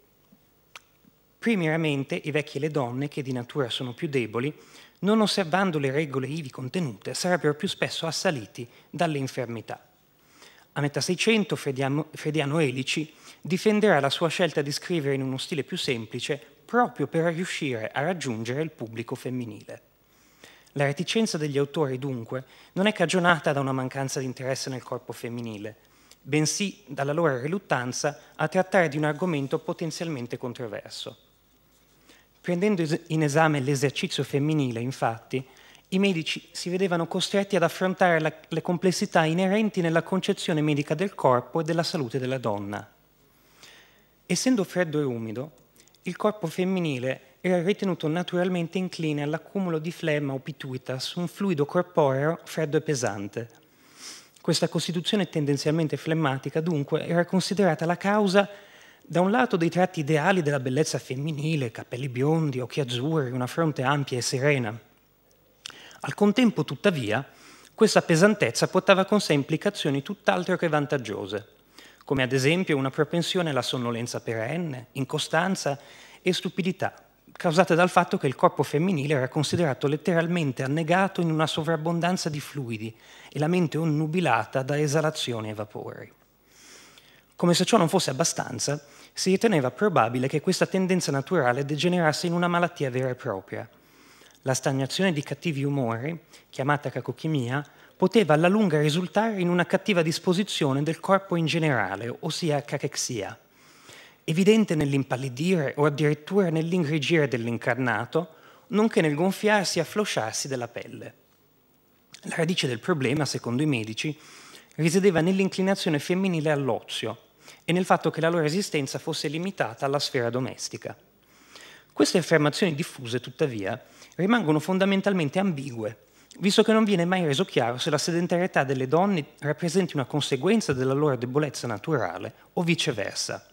qui i vecchi e le donne, che di natura sono più deboli, non osservando le regole ivi contenute, sarebbero più spesso assaliti dalle infermità. A metà Seicento Frediano Elici difenderà la sua scelta di scrivere in uno stile più semplice proprio per riuscire a raggiungere il pubblico femminile. La reticenza degli autori, dunque, non è cagionata da una mancanza di interesse nel corpo femminile, bensì dalla loro riluttanza a trattare di un argomento potenzialmente controverso. Prendendo in esame l'esercizio femminile, infatti, i medici si vedevano costretti ad affrontare la, le complessità inerenti nella concezione medica del corpo e della salute della donna. Essendo freddo e umido, il corpo femminile era ritenuto naturalmente incline all'accumulo di flemma o pituita su un fluido corporeo freddo e pesante. Questa costituzione tendenzialmente flemmatica, dunque, era considerata la causa da un lato dei tratti ideali della bellezza femminile, capelli biondi, occhi azzurri, una fronte ampia e serena. Al contempo, tuttavia, questa pesantezza portava con sé implicazioni tutt'altro che vantaggiose, come ad esempio una propensione alla sonnolenza perenne, incostanza e stupidità, causate dal fatto che il corpo femminile era considerato letteralmente annegato in una sovrabbondanza di fluidi e la mente onnubilata da esalazioni e vapori. Come se ciò non fosse abbastanza, si riteneva probabile che questa tendenza naturale degenerasse in una malattia vera e propria. La stagnazione di cattivi umori, chiamata cacochimia, poteva alla lunga risultare in una cattiva disposizione del corpo in generale, ossia cachexia. Evidente nell'impallidire o addirittura nell'ingrigire dell'incarnato, nonché nel gonfiarsi e afflosciarsi della pelle. La radice del problema, secondo i medici, risiedeva nell'inclinazione femminile all'ozio, e nel fatto che la loro esistenza fosse limitata alla sfera domestica. Queste affermazioni diffuse, tuttavia, rimangono fondamentalmente ambigue, visto che non viene mai reso chiaro se la sedentarietà delle donne rappresenti una conseguenza della loro debolezza naturale o viceversa.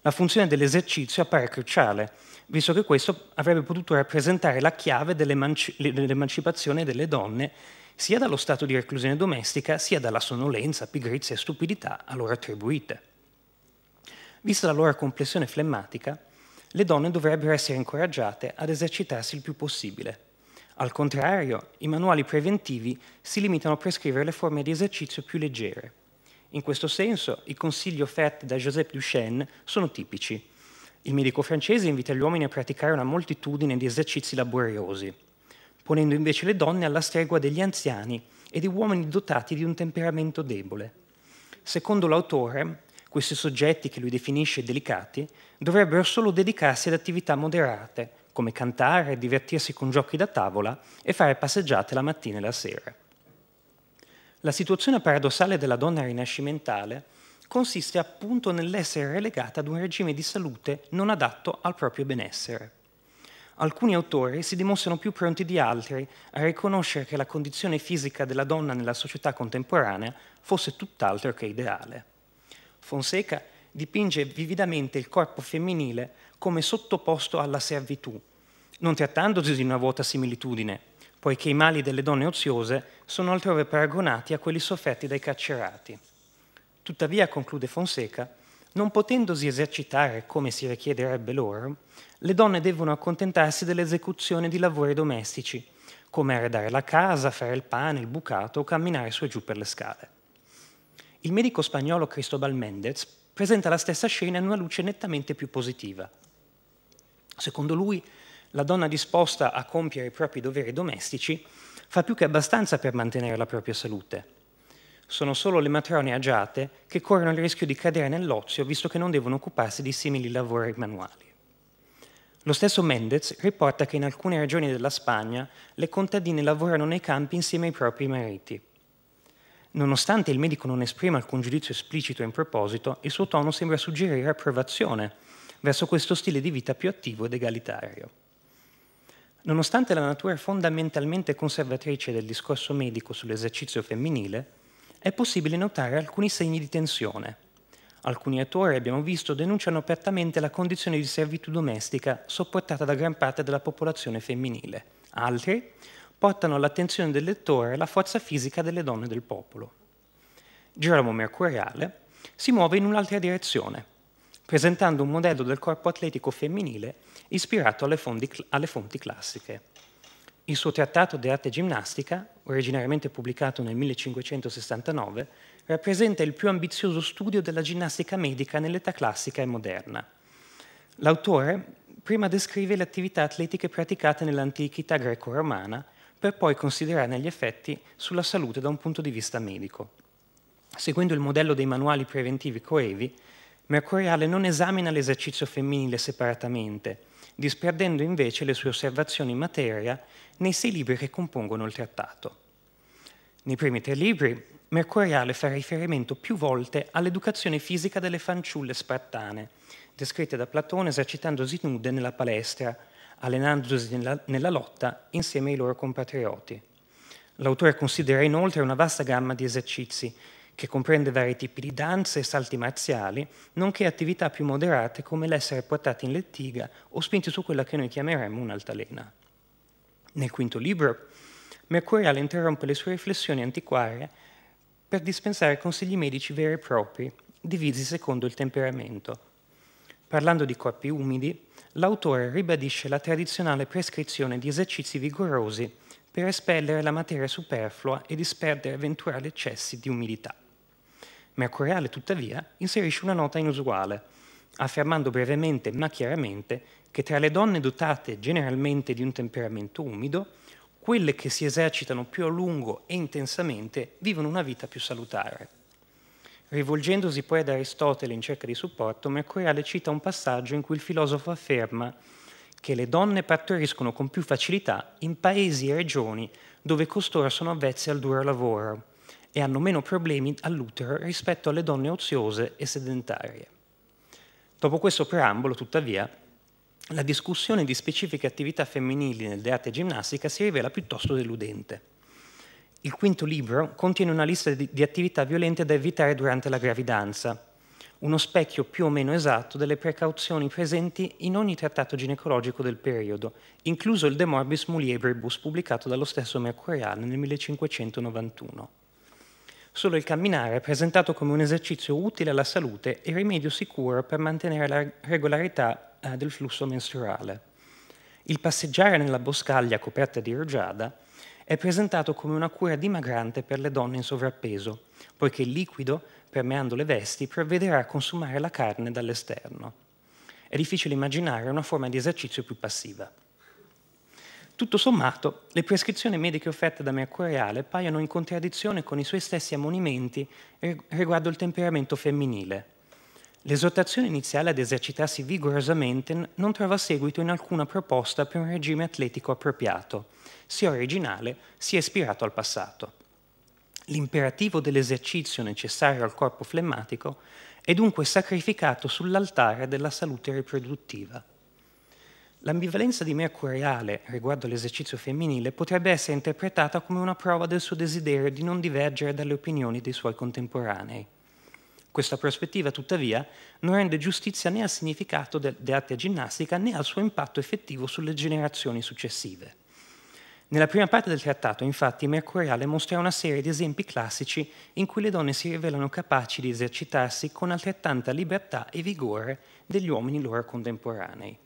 La funzione dell'esercizio appare cruciale, visto che questo avrebbe potuto rappresentare la chiave dell'emancipazione delle donne sia dallo stato di reclusione domestica sia dalla sonnolenza, pigrizia e stupidità a loro attribuite. Vista la loro complessione flemmatica, le donne dovrebbero essere incoraggiate ad esercitarsi il più possibile. Al contrario, i manuali preventivi si limitano a prescrivere le forme di esercizio più leggere. In questo senso, i consigli offerti da Joseph Duchenne sono tipici. Il medico francese invita gli uomini a praticare una moltitudine di esercizi laboriosi, ponendo invece le donne alla stregua degli anziani e di uomini dotati di un temperamento debole. Secondo l'autore, questi soggetti che lui definisce delicati, dovrebbero solo dedicarsi ad attività moderate, come cantare, divertirsi con giochi da tavola e fare passeggiate la mattina e la sera. La situazione paradossale della donna rinascimentale consiste appunto nell'essere relegata ad un regime di salute non adatto al proprio benessere. Alcuni autori si dimostrano più pronti di altri a riconoscere che la condizione fisica della donna nella società contemporanea fosse tutt'altro che ideale. Fonseca dipinge vividamente il corpo femminile come sottoposto alla servitù, non trattandosi di una vuota similitudine, poiché i mali delle donne oziose sono altrove paragonati a quelli sofferti dai carcerati. Tuttavia, conclude Fonseca, non potendosi esercitare come si richiederebbe loro, le donne devono accontentarsi dell'esecuzione di lavori domestici, come arredare la casa, fare il pane, il bucato o camminare su e giù per le scale. Il medico spagnolo Cristobal Mendez presenta la stessa scena in una luce nettamente più positiva. Secondo lui, la donna disposta a compiere i propri doveri domestici fa più che abbastanza per mantenere la propria salute. Sono solo le matrone agiate che corrono il rischio di cadere nell'ozio visto che non devono occuparsi di simili lavori manuali. Lo stesso Mendez riporta che in alcune regioni della Spagna le contadine lavorano nei campi insieme ai propri mariti. Nonostante il medico non esprima alcun giudizio esplicito in proposito, il suo tono sembra suggerire approvazione verso questo stile di vita più attivo ed egalitario. Nonostante la natura fondamentalmente conservatrice del discorso medico sull'esercizio femminile, è possibile notare alcuni segni di tensione. Alcuni autori, abbiamo visto, denunciano apertamente la condizione di servitù domestica sopportata da gran parte della popolazione femminile. Altri portano all'attenzione del lettore la forza fisica delle donne del popolo. Gerolamo Mercuriale si muove in un'altra direzione, presentando un modello del corpo atletico femminile ispirato alle fonti, alle fonti classiche. Il suo trattato di arte ginnastica, originariamente pubblicato nel 1569, rappresenta il più ambizioso studio della ginnastica medica nell'età classica e moderna. L'autore prima descrive le attività atletiche praticate nell'antichità greco-romana per poi considerarne gli effetti sulla salute da un punto di vista medico. Seguendo il modello dei manuali preventivi coevi, Mercuriale non esamina l'esercizio femminile separatamente, disperdendo invece le sue osservazioni in materia nei sei libri che compongono il trattato. Nei primi tre libri, Mercuriale fa riferimento più volte all'educazione fisica delle fanciulle spartane, descritte da Platone esercitandosi nude nella palestra, allenandosi nella, nella lotta insieme ai loro compatrioti. L'autore considera inoltre una vasta gamma di esercizi che comprende vari tipi di danze e salti marziali, nonché attività più moderate come l'essere portati in lettiga o spinti su quella che noi chiameremmo un'altalena. Nel quinto libro, Mercuriale interrompe le sue riflessioni antiquarie per dispensare consigli medici veri e propri, divisi secondo il temperamento. Parlando di corpi umidi, l'autore ribadisce la tradizionale prescrizione di esercizi vigorosi per espellere la materia superflua e disperdere eventuali eccessi di umidità. Mercuriale, tuttavia, inserisce una nota inusuale, affermando brevemente ma chiaramente che tra le donne dotate generalmente di un temperamento umido, quelle che si esercitano più a lungo e intensamente vivono una vita più salutare. Rivolgendosi poi ad Aristotele in cerca di supporto, Mercuriale cita un passaggio in cui il filosofo afferma che le donne partoriscono con più facilità in paesi e regioni dove costoro sono avvezze al duro lavoro e hanno meno problemi all'utero rispetto alle donne oziose e sedentarie. Dopo questo preambolo, tuttavia, la discussione di specifiche attività femminili nel teatro e ginnastica si rivela piuttosto deludente il quinto libro contiene una lista di, di attività violente da evitare durante la gravidanza, uno specchio più o meno esatto delle precauzioni presenti in ogni trattato ginecologico del periodo, incluso il De Morbis Muliebribus pubblicato dallo stesso Mercuriale nel 1591. Solo il camminare è presentato come un esercizio utile alla salute e rimedio sicuro per mantenere la regolarità eh, del flusso mestruale. Il passeggiare nella boscaglia coperta di rugiada è presentato come una cura dimagrante per le donne in sovrappeso, poiché il liquido, permeando le vesti, provvederà a consumare la carne dall'esterno. È difficile immaginare una forma di esercizio più passiva. Tutto sommato, le prescrizioni mediche offerte da Mercuriale paiono in contraddizione con i suoi stessi ammonimenti riguardo il temperamento femminile. L'esortazione iniziale ad esercitarsi vigorosamente non trova seguito in alcuna proposta per un regime atletico appropriato sia originale sia ispirato al passato. L'imperativo dell'esercizio necessario al corpo flemmatico è dunque sacrificato sull'altare della salute riproduttiva. L'ambivalenza di mercuriale riguardo all'esercizio femminile potrebbe essere interpretata come una prova del suo desiderio di non divergere dalle opinioni dei suoi contemporanei. Questa prospettiva, tuttavia, non rende giustizia né al significato dell'arte ginnastica né al suo impatto effettivo sulle generazioni successive. Nella prima parte del trattato, infatti, Mercuriale mostra una serie di esempi classici in cui le donne si rivelano capaci di esercitarsi con altrettanta libertà e vigore degli uomini loro contemporanei.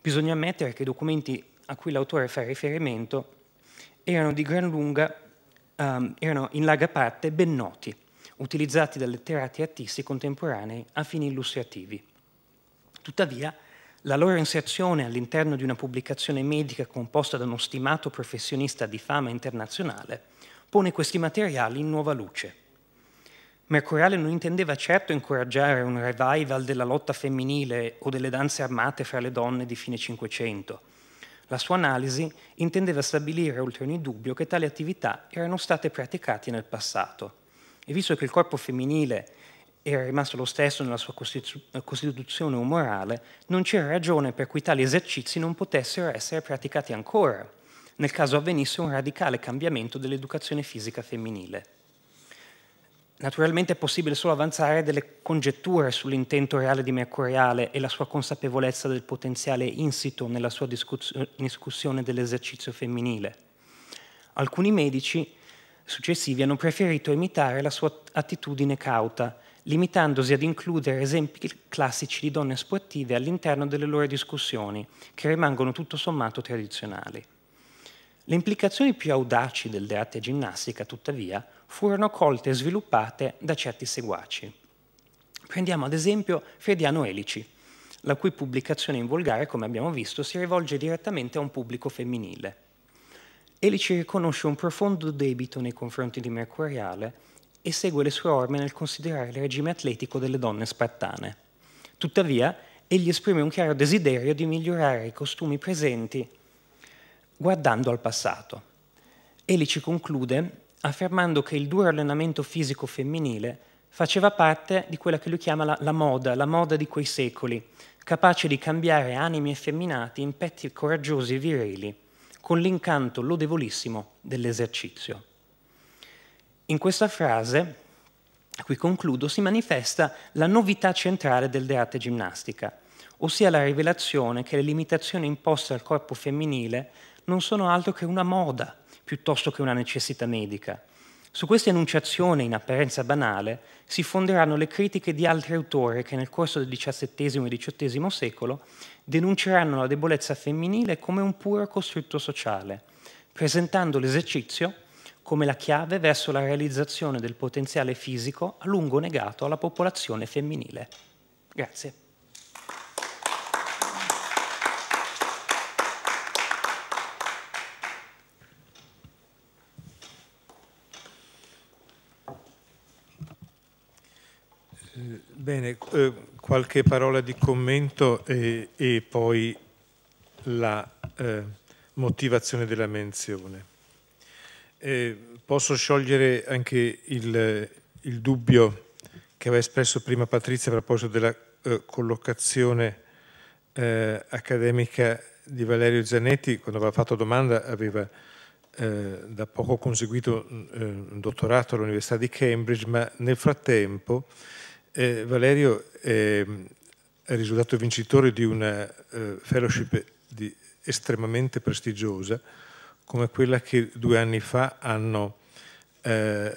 Bisogna ammettere che i documenti a cui l'autore fa riferimento erano, gran lunga, um, erano in larga parte ben noti, utilizzati da letterati e artisti contemporanei a fini illustrativi. Tuttavia, la loro inserzione all'interno di una pubblicazione medica composta da uno stimato professionista di fama internazionale pone questi materiali in nuova luce. Mercuriale non intendeva certo incoraggiare un revival della lotta femminile o delle danze armate fra le donne di fine Cinquecento. La sua analisi intendeva stabilire oltre ogni dubbio che tali attività erano state praticate nel passato. E visto che il corpo femminile era rimasto lo stesso nella sua costituzione umorale, non c'era ragione per cui tali esercizi non potessero essere praticati ancora, nel caso avvenisse un radicale cambiamento dell'educazione fisica femminile. Naturalmente è possibile solo avanzare delle congetture sull'intento reale di Mercuriale e la sua consapevolezza del potenziale insito nella sua discussione dell'esercizio femminile. Alcuni medici successivi hanno preferito imitare la sua attitudine cauta limitandosi ad includere esempi classici di donne sportive all'interno delle loro discussioni, che rimangono tutto sommato tradizionali. Le implicazioni più audaci del arti ginnastica, tuttavia, furono colte e sviluppate da certi seguaci. Prendiamo ad esempio Frediano Elici, la cui pubblicazione in volgare, come abbiamo visto, si rivolge direttamente a un pubblico femminile. Elici riconosce un profondo debito nei confronti di Mercuriale e segue le sue orme nel considerare il regime atletico delle donne spartane. Tuttavia, egli esprime un chiaro desiderio di migliorare i costumi presenti guardando al passato. Egli ci conclude affermando che il duro allenamento fisico femminile faceva parte di quella che lui chiama la, la moda, la moda di quei secoli, capace di cambiare animi effeminati in petti coraggiosi e virili, con l'incanto lodevolissimo dell'esercizio. In questa frase, a cui concludo, si manifesta la novità centrale del dell'arte ginnastica, ossia la rivelazione che le limitazioni imposte al corpo femminile non sono altro che una moda piuttosto che una necessità medica. Su questa enunciazione, in apparenza banale, si fonderanno le critiche di altri autori che nel corso del XVII e XVIII secolo denunceranno la debolezza femminile come un puro costrutto sociale, presentando l'esercizio come la chiave verso la realizzazione del potenziale fisico a lungo negato alla popolazione femminile. Grazie. Bene, eh, qualche parola di commento e, e poi la eh, motivazione della menzione. Eh, posso sciogliere anche il, il, dubbio che aveva espresso prima Patrizia a proposito della eh, collocazione eh, accademica di Valerio Zanetti, quando aveva fatto domanda aveva eh, da poco conseguito mm, eh, un dottorato all'Università di Cambridge, ma nel frattempo eh, Valerio è, ehm, è risultato vincitore di una fellowship di, estremamente prestigiosa come quella che due anni fa hanno eh,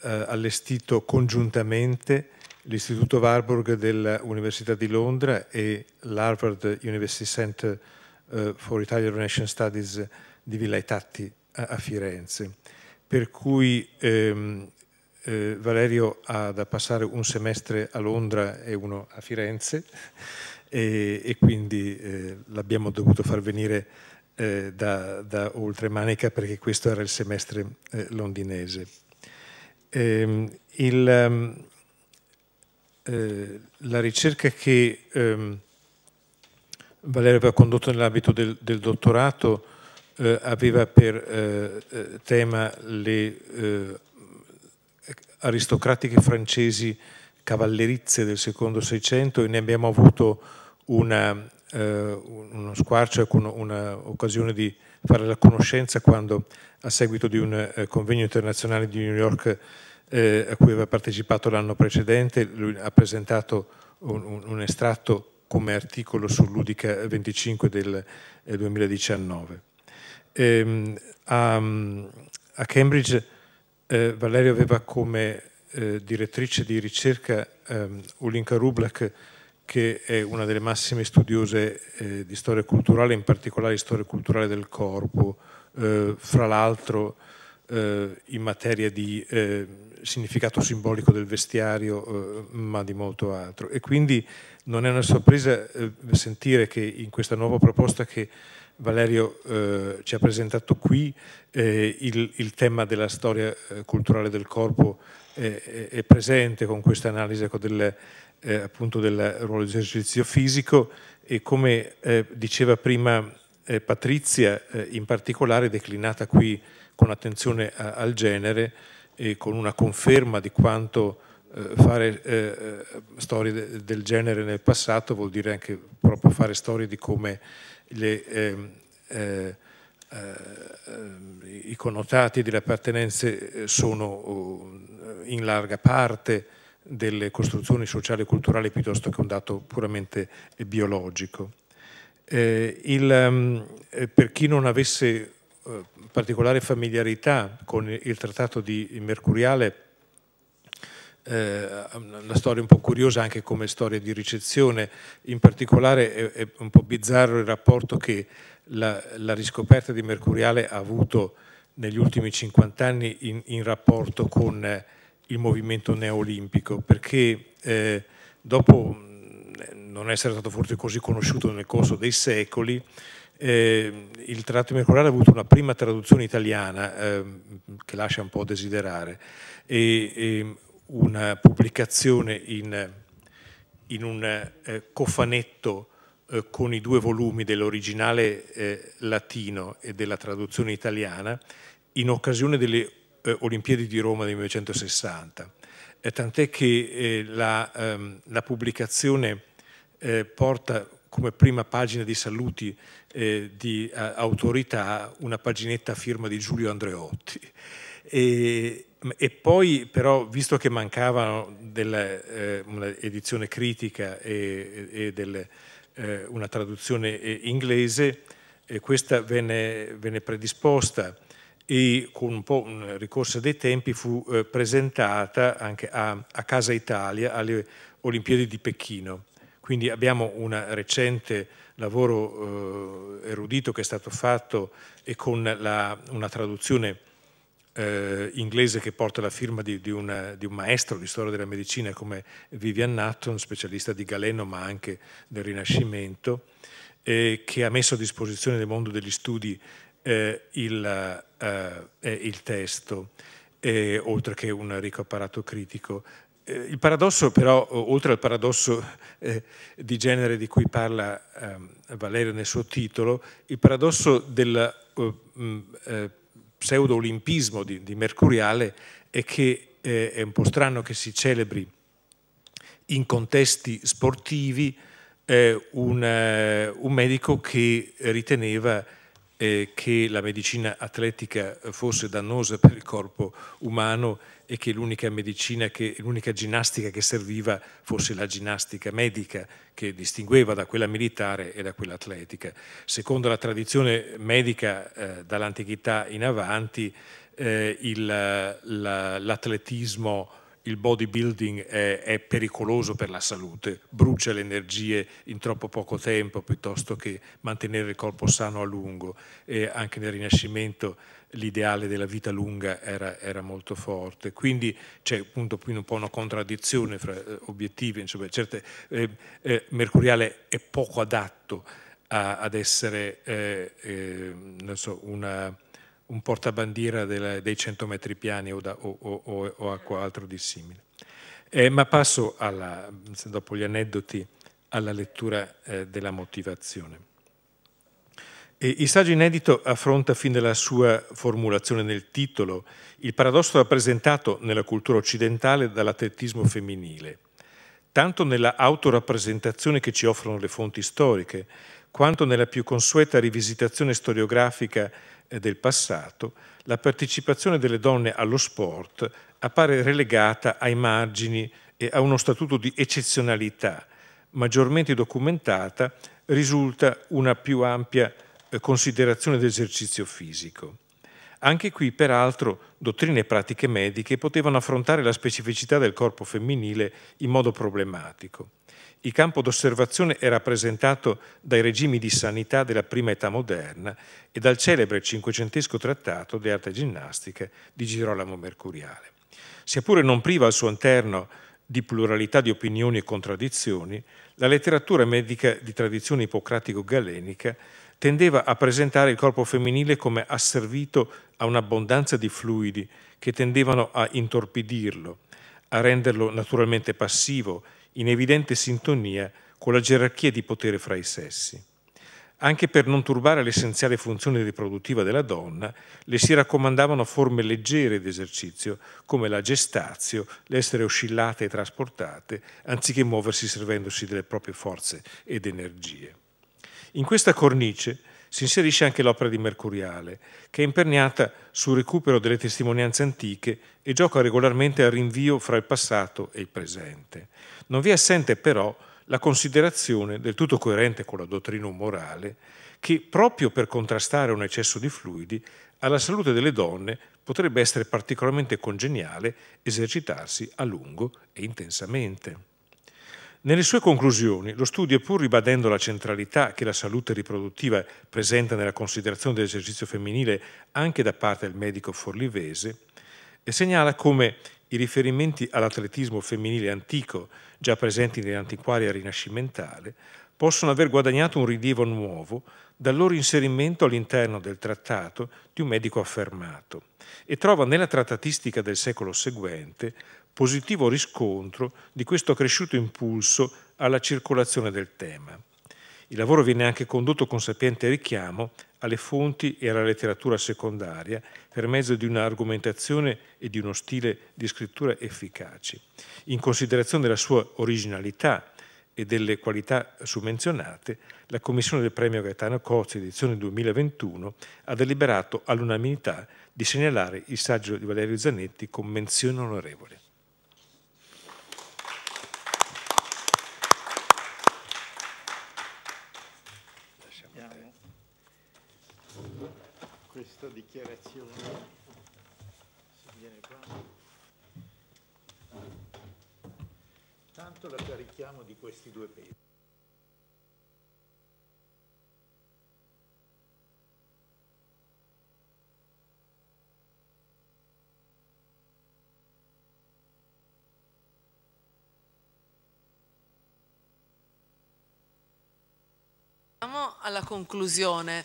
eh, allestito congiuntamente l'Istituto Warburg dell'Università di Londra e l'Harvard University Center eh, for Italian Relation Studies di Villa Itatti a, Firenze. Per cui ehm, eh, Valerio ha da passare un semestre a Londra e uno a Firenze e, e quindi eh, l'abbiamo dovuto far venire eh, da, da Oltremanica perché questo era il semestre eh, londinese. Ehm, il, ehm, eh, la ricerca che ehm, Valerio aveva condotto nell'ambito del, del, dottorato eh, aveva per eh, tema le aristocratiche francesi cavallerizze del secondo Seicento e ne abbiamo avuto una eh, uno squarcio, ecco, un'occasione di fare la conoscenza quando a seguito di un eh, convegno internazionale di New York eh, a cui aveva partecipato l'anno precedente, lui ha presentato un, un estratto come articolo sull'Udica 25 del 2019. Eh, ehm, a, a, Cambridge eh, Valerio aveva come eh, direttrice di ricerca ehm, Ulinka Rublak che è una delle massime studiose eh, di storia culturale, in particolare di storia culturale del corpo, eh, fra l'altro eh, in materia di eh, significato simbolico del vestiario, eh, ma di molto altro. E quindi non è una sorpresa eh, sentire che in questa nuova proposta che Valerio ci ha presentato qui il, il, tema della storia culturale del corpo è, è presente con questa analisi ecco, del, eh, appunto del ruolo di esercizio fisico e come eh, diceva prima eh, Patrizia, eh, in particolare declinata qui con attenzione a, al genere e con una conferma di quanto eh, fare eh, storie de, del genere nel passato vuol dire anche proprio fare storie di come le, ehm, i connotati delle appartenenze sono oh, in larga parte delle costruzioni sociali e culturali piuttosto che un dato puramente biologico. Eh, il, ehm, eh, per chi non avesse eh, particolare familiarità con il, trattato di Mercuriale, una eh, storia un po' curiosa anche come storia di ricezione, in particolare è, un po' bizzarro il rapporto che la, la, riscoperta di Mercuriale ha avuto negli ultimi 50 anni in, in rapporto con il movimento neolimpico, perché eh, dopo non essere stato forse così conosciuto nel corso dei secoli, eh, il tratto immacolare ha avuto una prima traduzione italiana eh, che lascia un po' a desiderare e, e una pubblicazione in, in un eh, cofanetto eh, con i due volumi dell'originale eh, latino e della traduzione italiana in occasione delle eh, Olimpiadi di Roma del 1960, eh, tant'è che eh, la, ehm, la, pubblicazione eh, porta come prima pagina di saluti eh, di a, autorità una paginetta a firma di Giulio Andreotti. E, e poi però, visto che mancava un'edizione critica e, e del, una traduzione inglese, questa venne, venne predisposta e con un po' un ricorso dei tempi fu eh, presentata anche a, a, Casa Italia alle Olimpiadi di Pechino. Quindi abbiamo un recente lavoro eh, erudito che è stato fatto e con la, una traduzione eh, inglese che porta la firma di, di, una, di, un maestro di storia della medicina come Vivian Natton, specialista di Galeno ma anche del Rinascimento, che ha messo a disposizione del mondo degli studi eh, il, eh, il testo, oltre che un ricco apparato critico. Eh, il paradosso però, oltre al paradosso eh, di genere di cui parla ehm, Valerio nel suo titolo, il paradosso del mm, pseudo-olimpismo di, di, Mercuriale è che eh, è un po' strano che si celebri in contesti sportivi eh, un, eh, un, medico che riteneva eh, che la medicina atletica eh, fosse dannosa per il corpo umano e che l'unica medicina, l'unica ginnastica che serviva fosse la ginnastica medica che distingueva da quella militare e da quella atletica. Secondo la tradizione medica eh, dall'antichità in avanti, eh, l'atletismo il bodybuilding è, è pericoloso per la salute, brucia le energie in troppo poco tempo piuttosto che mantenere il corpo sano a lungo e anche nel Rinascimento l'ideale della vita lunga era, era molto forte. Quindi c'è appunto qui un po' una contraddizione fra eh, obiettivi, insomma, certe, eh, eh, Mercuriale è poco adatto a, ad essere eh, eh so, una un portabandiera della, dei 100 metri piani o, da, o, o, o a qualcosa di simile. Eh, ma passo, alla, dopo gli aneddoti, alla lettura eh, della motivazione. E il saggio inedito affronta fin dalla sua formulazione nel titolo il paradosso rappresentato nella cultura occidentale dall'atletismo femminile, tanto nella autorappresentazione che ci offrono le fonti storiche, quanto nella più consueta rivisitazione storiografica del passato, la partecipazione delle donne allo sport appare relegata ai margini e a uno statuto di eccezionalità, maggiormente documentata risulta una più ampia eh, considerazione d'esercizio fisico. Anche qui, peraltro, dottrine e pratiche mediche potevano affrontare la specificità del corpo femminile in modo problematico. Il campo d'osservazione è rappresentato dai regimi di sanità della prima età moderna e dal celebre cinquecentesco trattato di arte ginnastica di Girolamo Mercuriale. Sia pure non priva al suo interno di pluralità di opinioni e contraddizioni, la letteratura medica di tradizione ippocratico-galenica tendeva a presentare il corpo femminile come asservito a un'abbondanza di fluidi che tendevano a intorpidirlo, a renderlo naturalmente passivo in evidente sintonia con la gerarchia di potere fra i sessi. Anche per non turbare l'essenziale funzione riproduttiva della donna, le si raccomandavano forme leggere di esercizio, come la gestazio, l'essere oscillate e trasportate, anziché muoversi servendosi delle proprie forze ed energie. In questa cornice si inserisce anche l'opera di Mercuriale, che è imperniata sul recupero delle testimonianze antiche e gioca regolarmente al rinvio fra il passato e il presente. Non vi è assente però la considerazione, del tutto coerente con la dottrina morale, che proprio per contrastare un eccesso di fluidi, alla salute delle donne potrebbe essere particolarmente congeniale esercitarsi a lungo e intensamente. Nelle sue conclusioni, lo studio, pur ribadendo la centralità che la salute riproduttiva presenta nella considerazione dell'esercizio femminile anche da parte del medico forlivese, eh, segnala come i riferimenti all'atletismo femminile antico, già presenti nell'antiquaria rinascimentale, possono aver guadagnato un rilievo nuovo dal loro inserimento all'interno del trattato di un medico affermato e trova nella trattatistica del secolo seguente positivo riscontro di questo cresciuto impulso alla circolazione del tema. Il lavoro viene anche condotto con sapiente richiamo alle fonti e alla letteratura secondaria per mezzo di un'argomentazione e di uno stile di scrittura efficaci. In considerazione della sua originalità e delle qualità summenzionate, la Commissione del Premio Gaetano Cozzi edizione 2021 ha deliberato all'unanimità di segnalare il saggio di Valerio Zanetti con menzione onorevole. dichiarazioni se viene qua tanto la carichiamo di questi due pesi alla conclusione.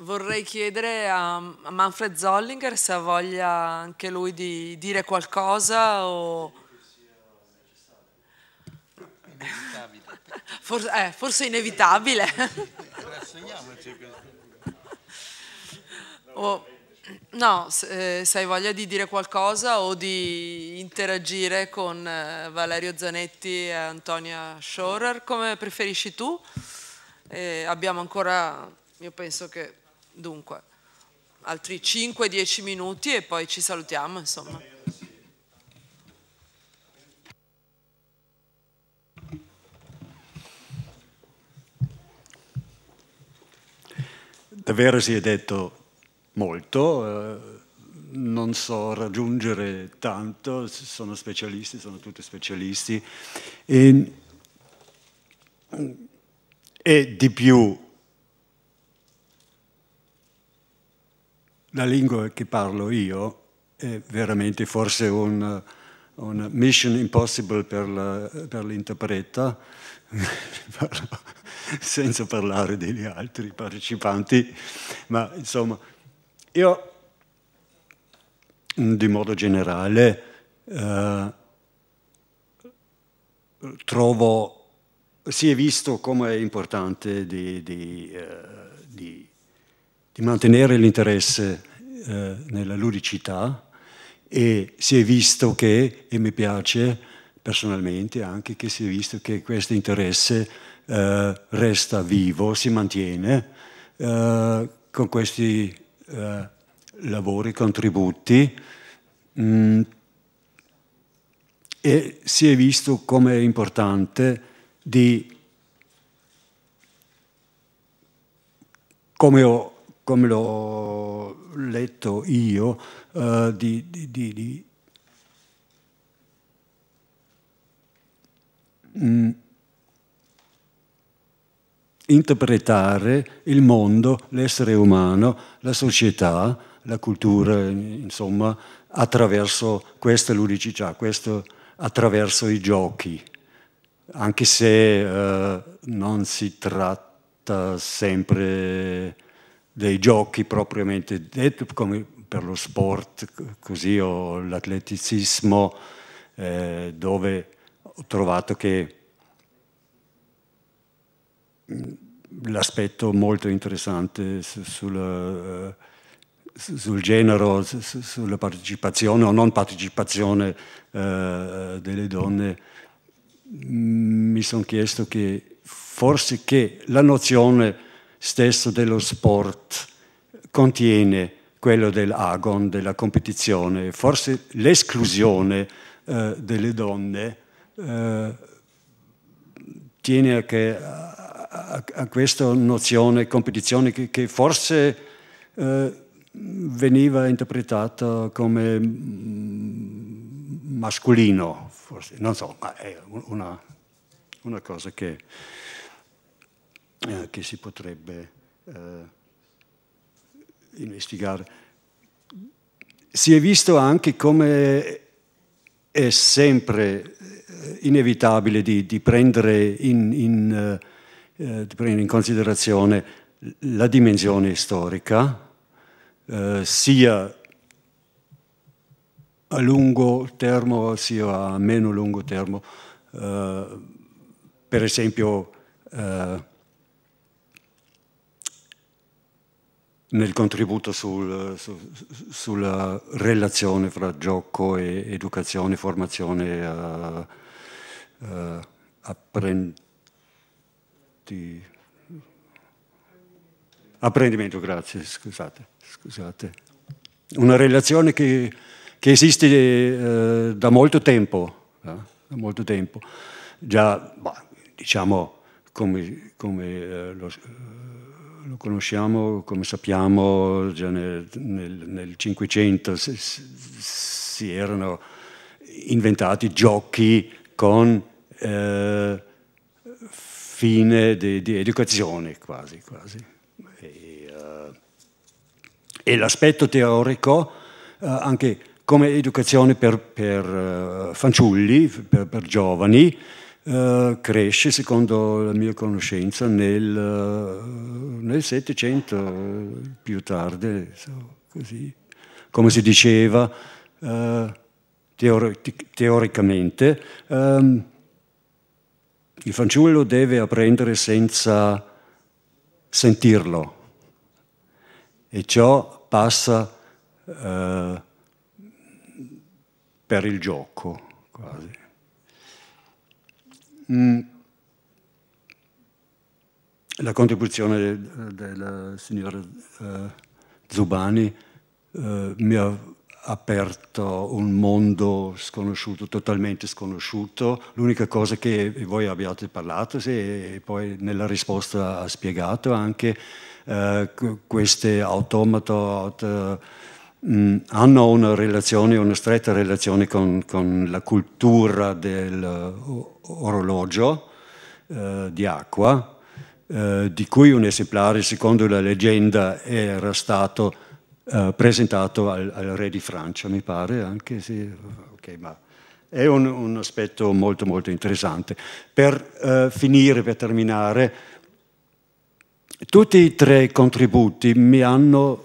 Vorrei chiedere a Manfred Zollinger se ha voglia anche lui di dire qualcosa o... Forse, eh, forse inevitabile. o, no, se, eh, se hai voglia di dire qualcosa o di interagire con eh, Valerio Zanetti e Antonia Schorer, come preferisci tu. Eh, abbiamo ancora, io penso che Dunque, altri 5-10 minuti e poi ci salutiamo, insomma. Davvero si è detto molto, eh, non so raggiungere tanto, sono specialisti, sono tutti specialisti. E, e di più la lingua che parlo io è veramente forse un, un mission impossible per, l'interpreta, senza parlare degli altri partecipanti, ma insomma io mm, di modo generale eh, trovo, si è visto come è importante di, di, eh, di, di mantenere l'interesse eh, nella ludicità e si è visto che, e mi piace personalmente anche che si è visto che questo interesse eh, resta vivo, si mantiene eh, con questi eh, lavori, contributi mh, mm, e si è visto come è importante di, come ho come l'ho letto io, uh, di, di, di, di mh, mm, interpretare il mondo, l'essere umano, la società, la cultura, insomma, attraverso questa ludicità, questo attraverso i giochi, anche se uh, non si tratta sempre dei giochi propriamente detto, come per lo sport, così o l'atleticismo, eh, dove ho trovato che mm, l'aspetto molto interessante sul, eh, sul genere, sulla partecipazione o non partecipazione eh, delle donne, mm, mi sono chiesto che forse che la nozione stesso dello sport contiene quello dell'agon, della competizione, forse l'esclusione eh, delle donne eh, tiene a, che, a, a, questa nozione competizione che, che forse eh, veniva interpretata come mm, mascolino, forse, non so, ma è una, una cosa che... Eh, che si potrebbe eh, investigare. Si è visto anche come è sempre eh, inevitabile di, di, prendere in, in, eh, di, prendere in, considerazione la dimensione storica, eh, sia a lungo termine sia a meno lungo termine. Uh, per esempio, uh, nel contributo sul, su, sulla relazione fra gioco e educazione, formazione, uh, uh, apprendi... apprendimento, grazie, scusate, scusate. Una relazione che, che esiste uh, da molto tempo, da molto tempo. Già, bah, diciamo, come, come lo lo conosciamo, come sappiamo, già nel, Cinquecento si, si, erano inventati giochi con eh, fine di, di, educazione quasi. quasi. E, uh, e l'aspetto teorico uh, anche come educazione per, per uh, fanciulli, per, per giovani, eh, cresce, secondo la mia conoscenza, eh, nel, Settecento, più tardi, so, così. come si diceva eh, teoric teoricamente. Ehm, il fanciullo deve apprendere senza sentirlo e ciò passa eh, per il gioco quasi. Mm. la contribuzione del, del signor eh, Zubani eh, mi ha aperto un mondo sconosciuto, totalmente sconosciuto. L'unica cosa che voi abbiate parlato sì, e poi nella risposta ha spiegato anche eh, queste automato, auto, mh, mm, hanno una relazione, una stretta relazione con, con la cultura dell'orologio eh, di acqua, eh, di cui un esemplare, secondo la leggenda, era stato eh, presentato al, al, re di Francia, mi pare, anche se... Okay, ma è un, un, aspetto molto molto interessante. Per eh, finire, per terminare, tutti i tre contributi mi hanno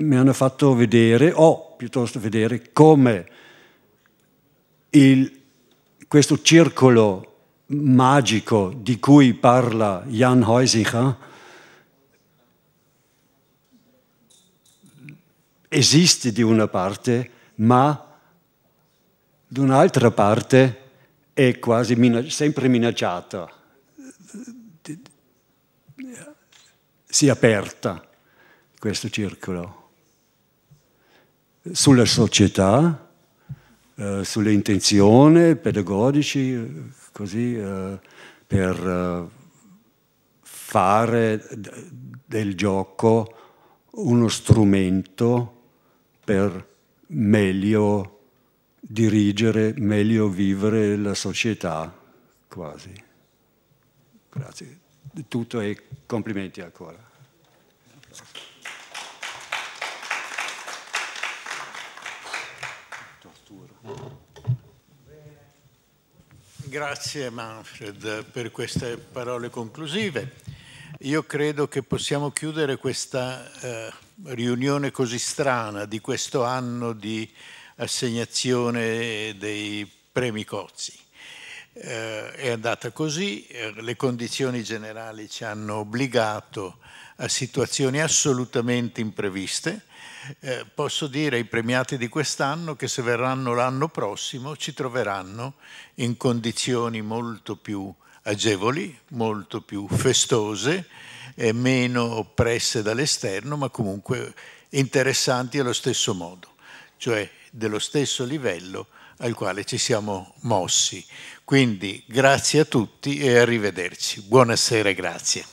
mi hanno fatto vedere, o piuttosto vedere, come il, questo circolo magico di cui parla Jan Heusicher esiste di una parte, ma da un'altra parte è quasi minacciata, sempre minacciata, si è aperta questo circolo sulla società, eh, sulle intenzioni pedagogiche, così, eh, per eh, fare del gioco uno strumento per meglio dirigere, meglio vivere la società, quasi. Grazie. Tutto e complimenti ancora. Grazie Manfred per queste parole conclusive. Io credo che possiamo chiudere questa eh, riunione così strana di questo anno di assegnazione dei premi Cozzi. Eh, è andata così, eh, le condizioni generali ci hanno obbligato a situazioni assolutamente impreviste eh, posso dire ai premiati di quest'anno che se verranno l'anno prossimo ci troveranno in condizioni molto più agevoli, molto più festose, eh, meno oppresse dall'esterno, ma comunque interessanti allo stesso modo, cioè dello stesso livello al quale ci siamo mossi. Quindi grazie a tutti e arrivederci. Buonasera e grazie.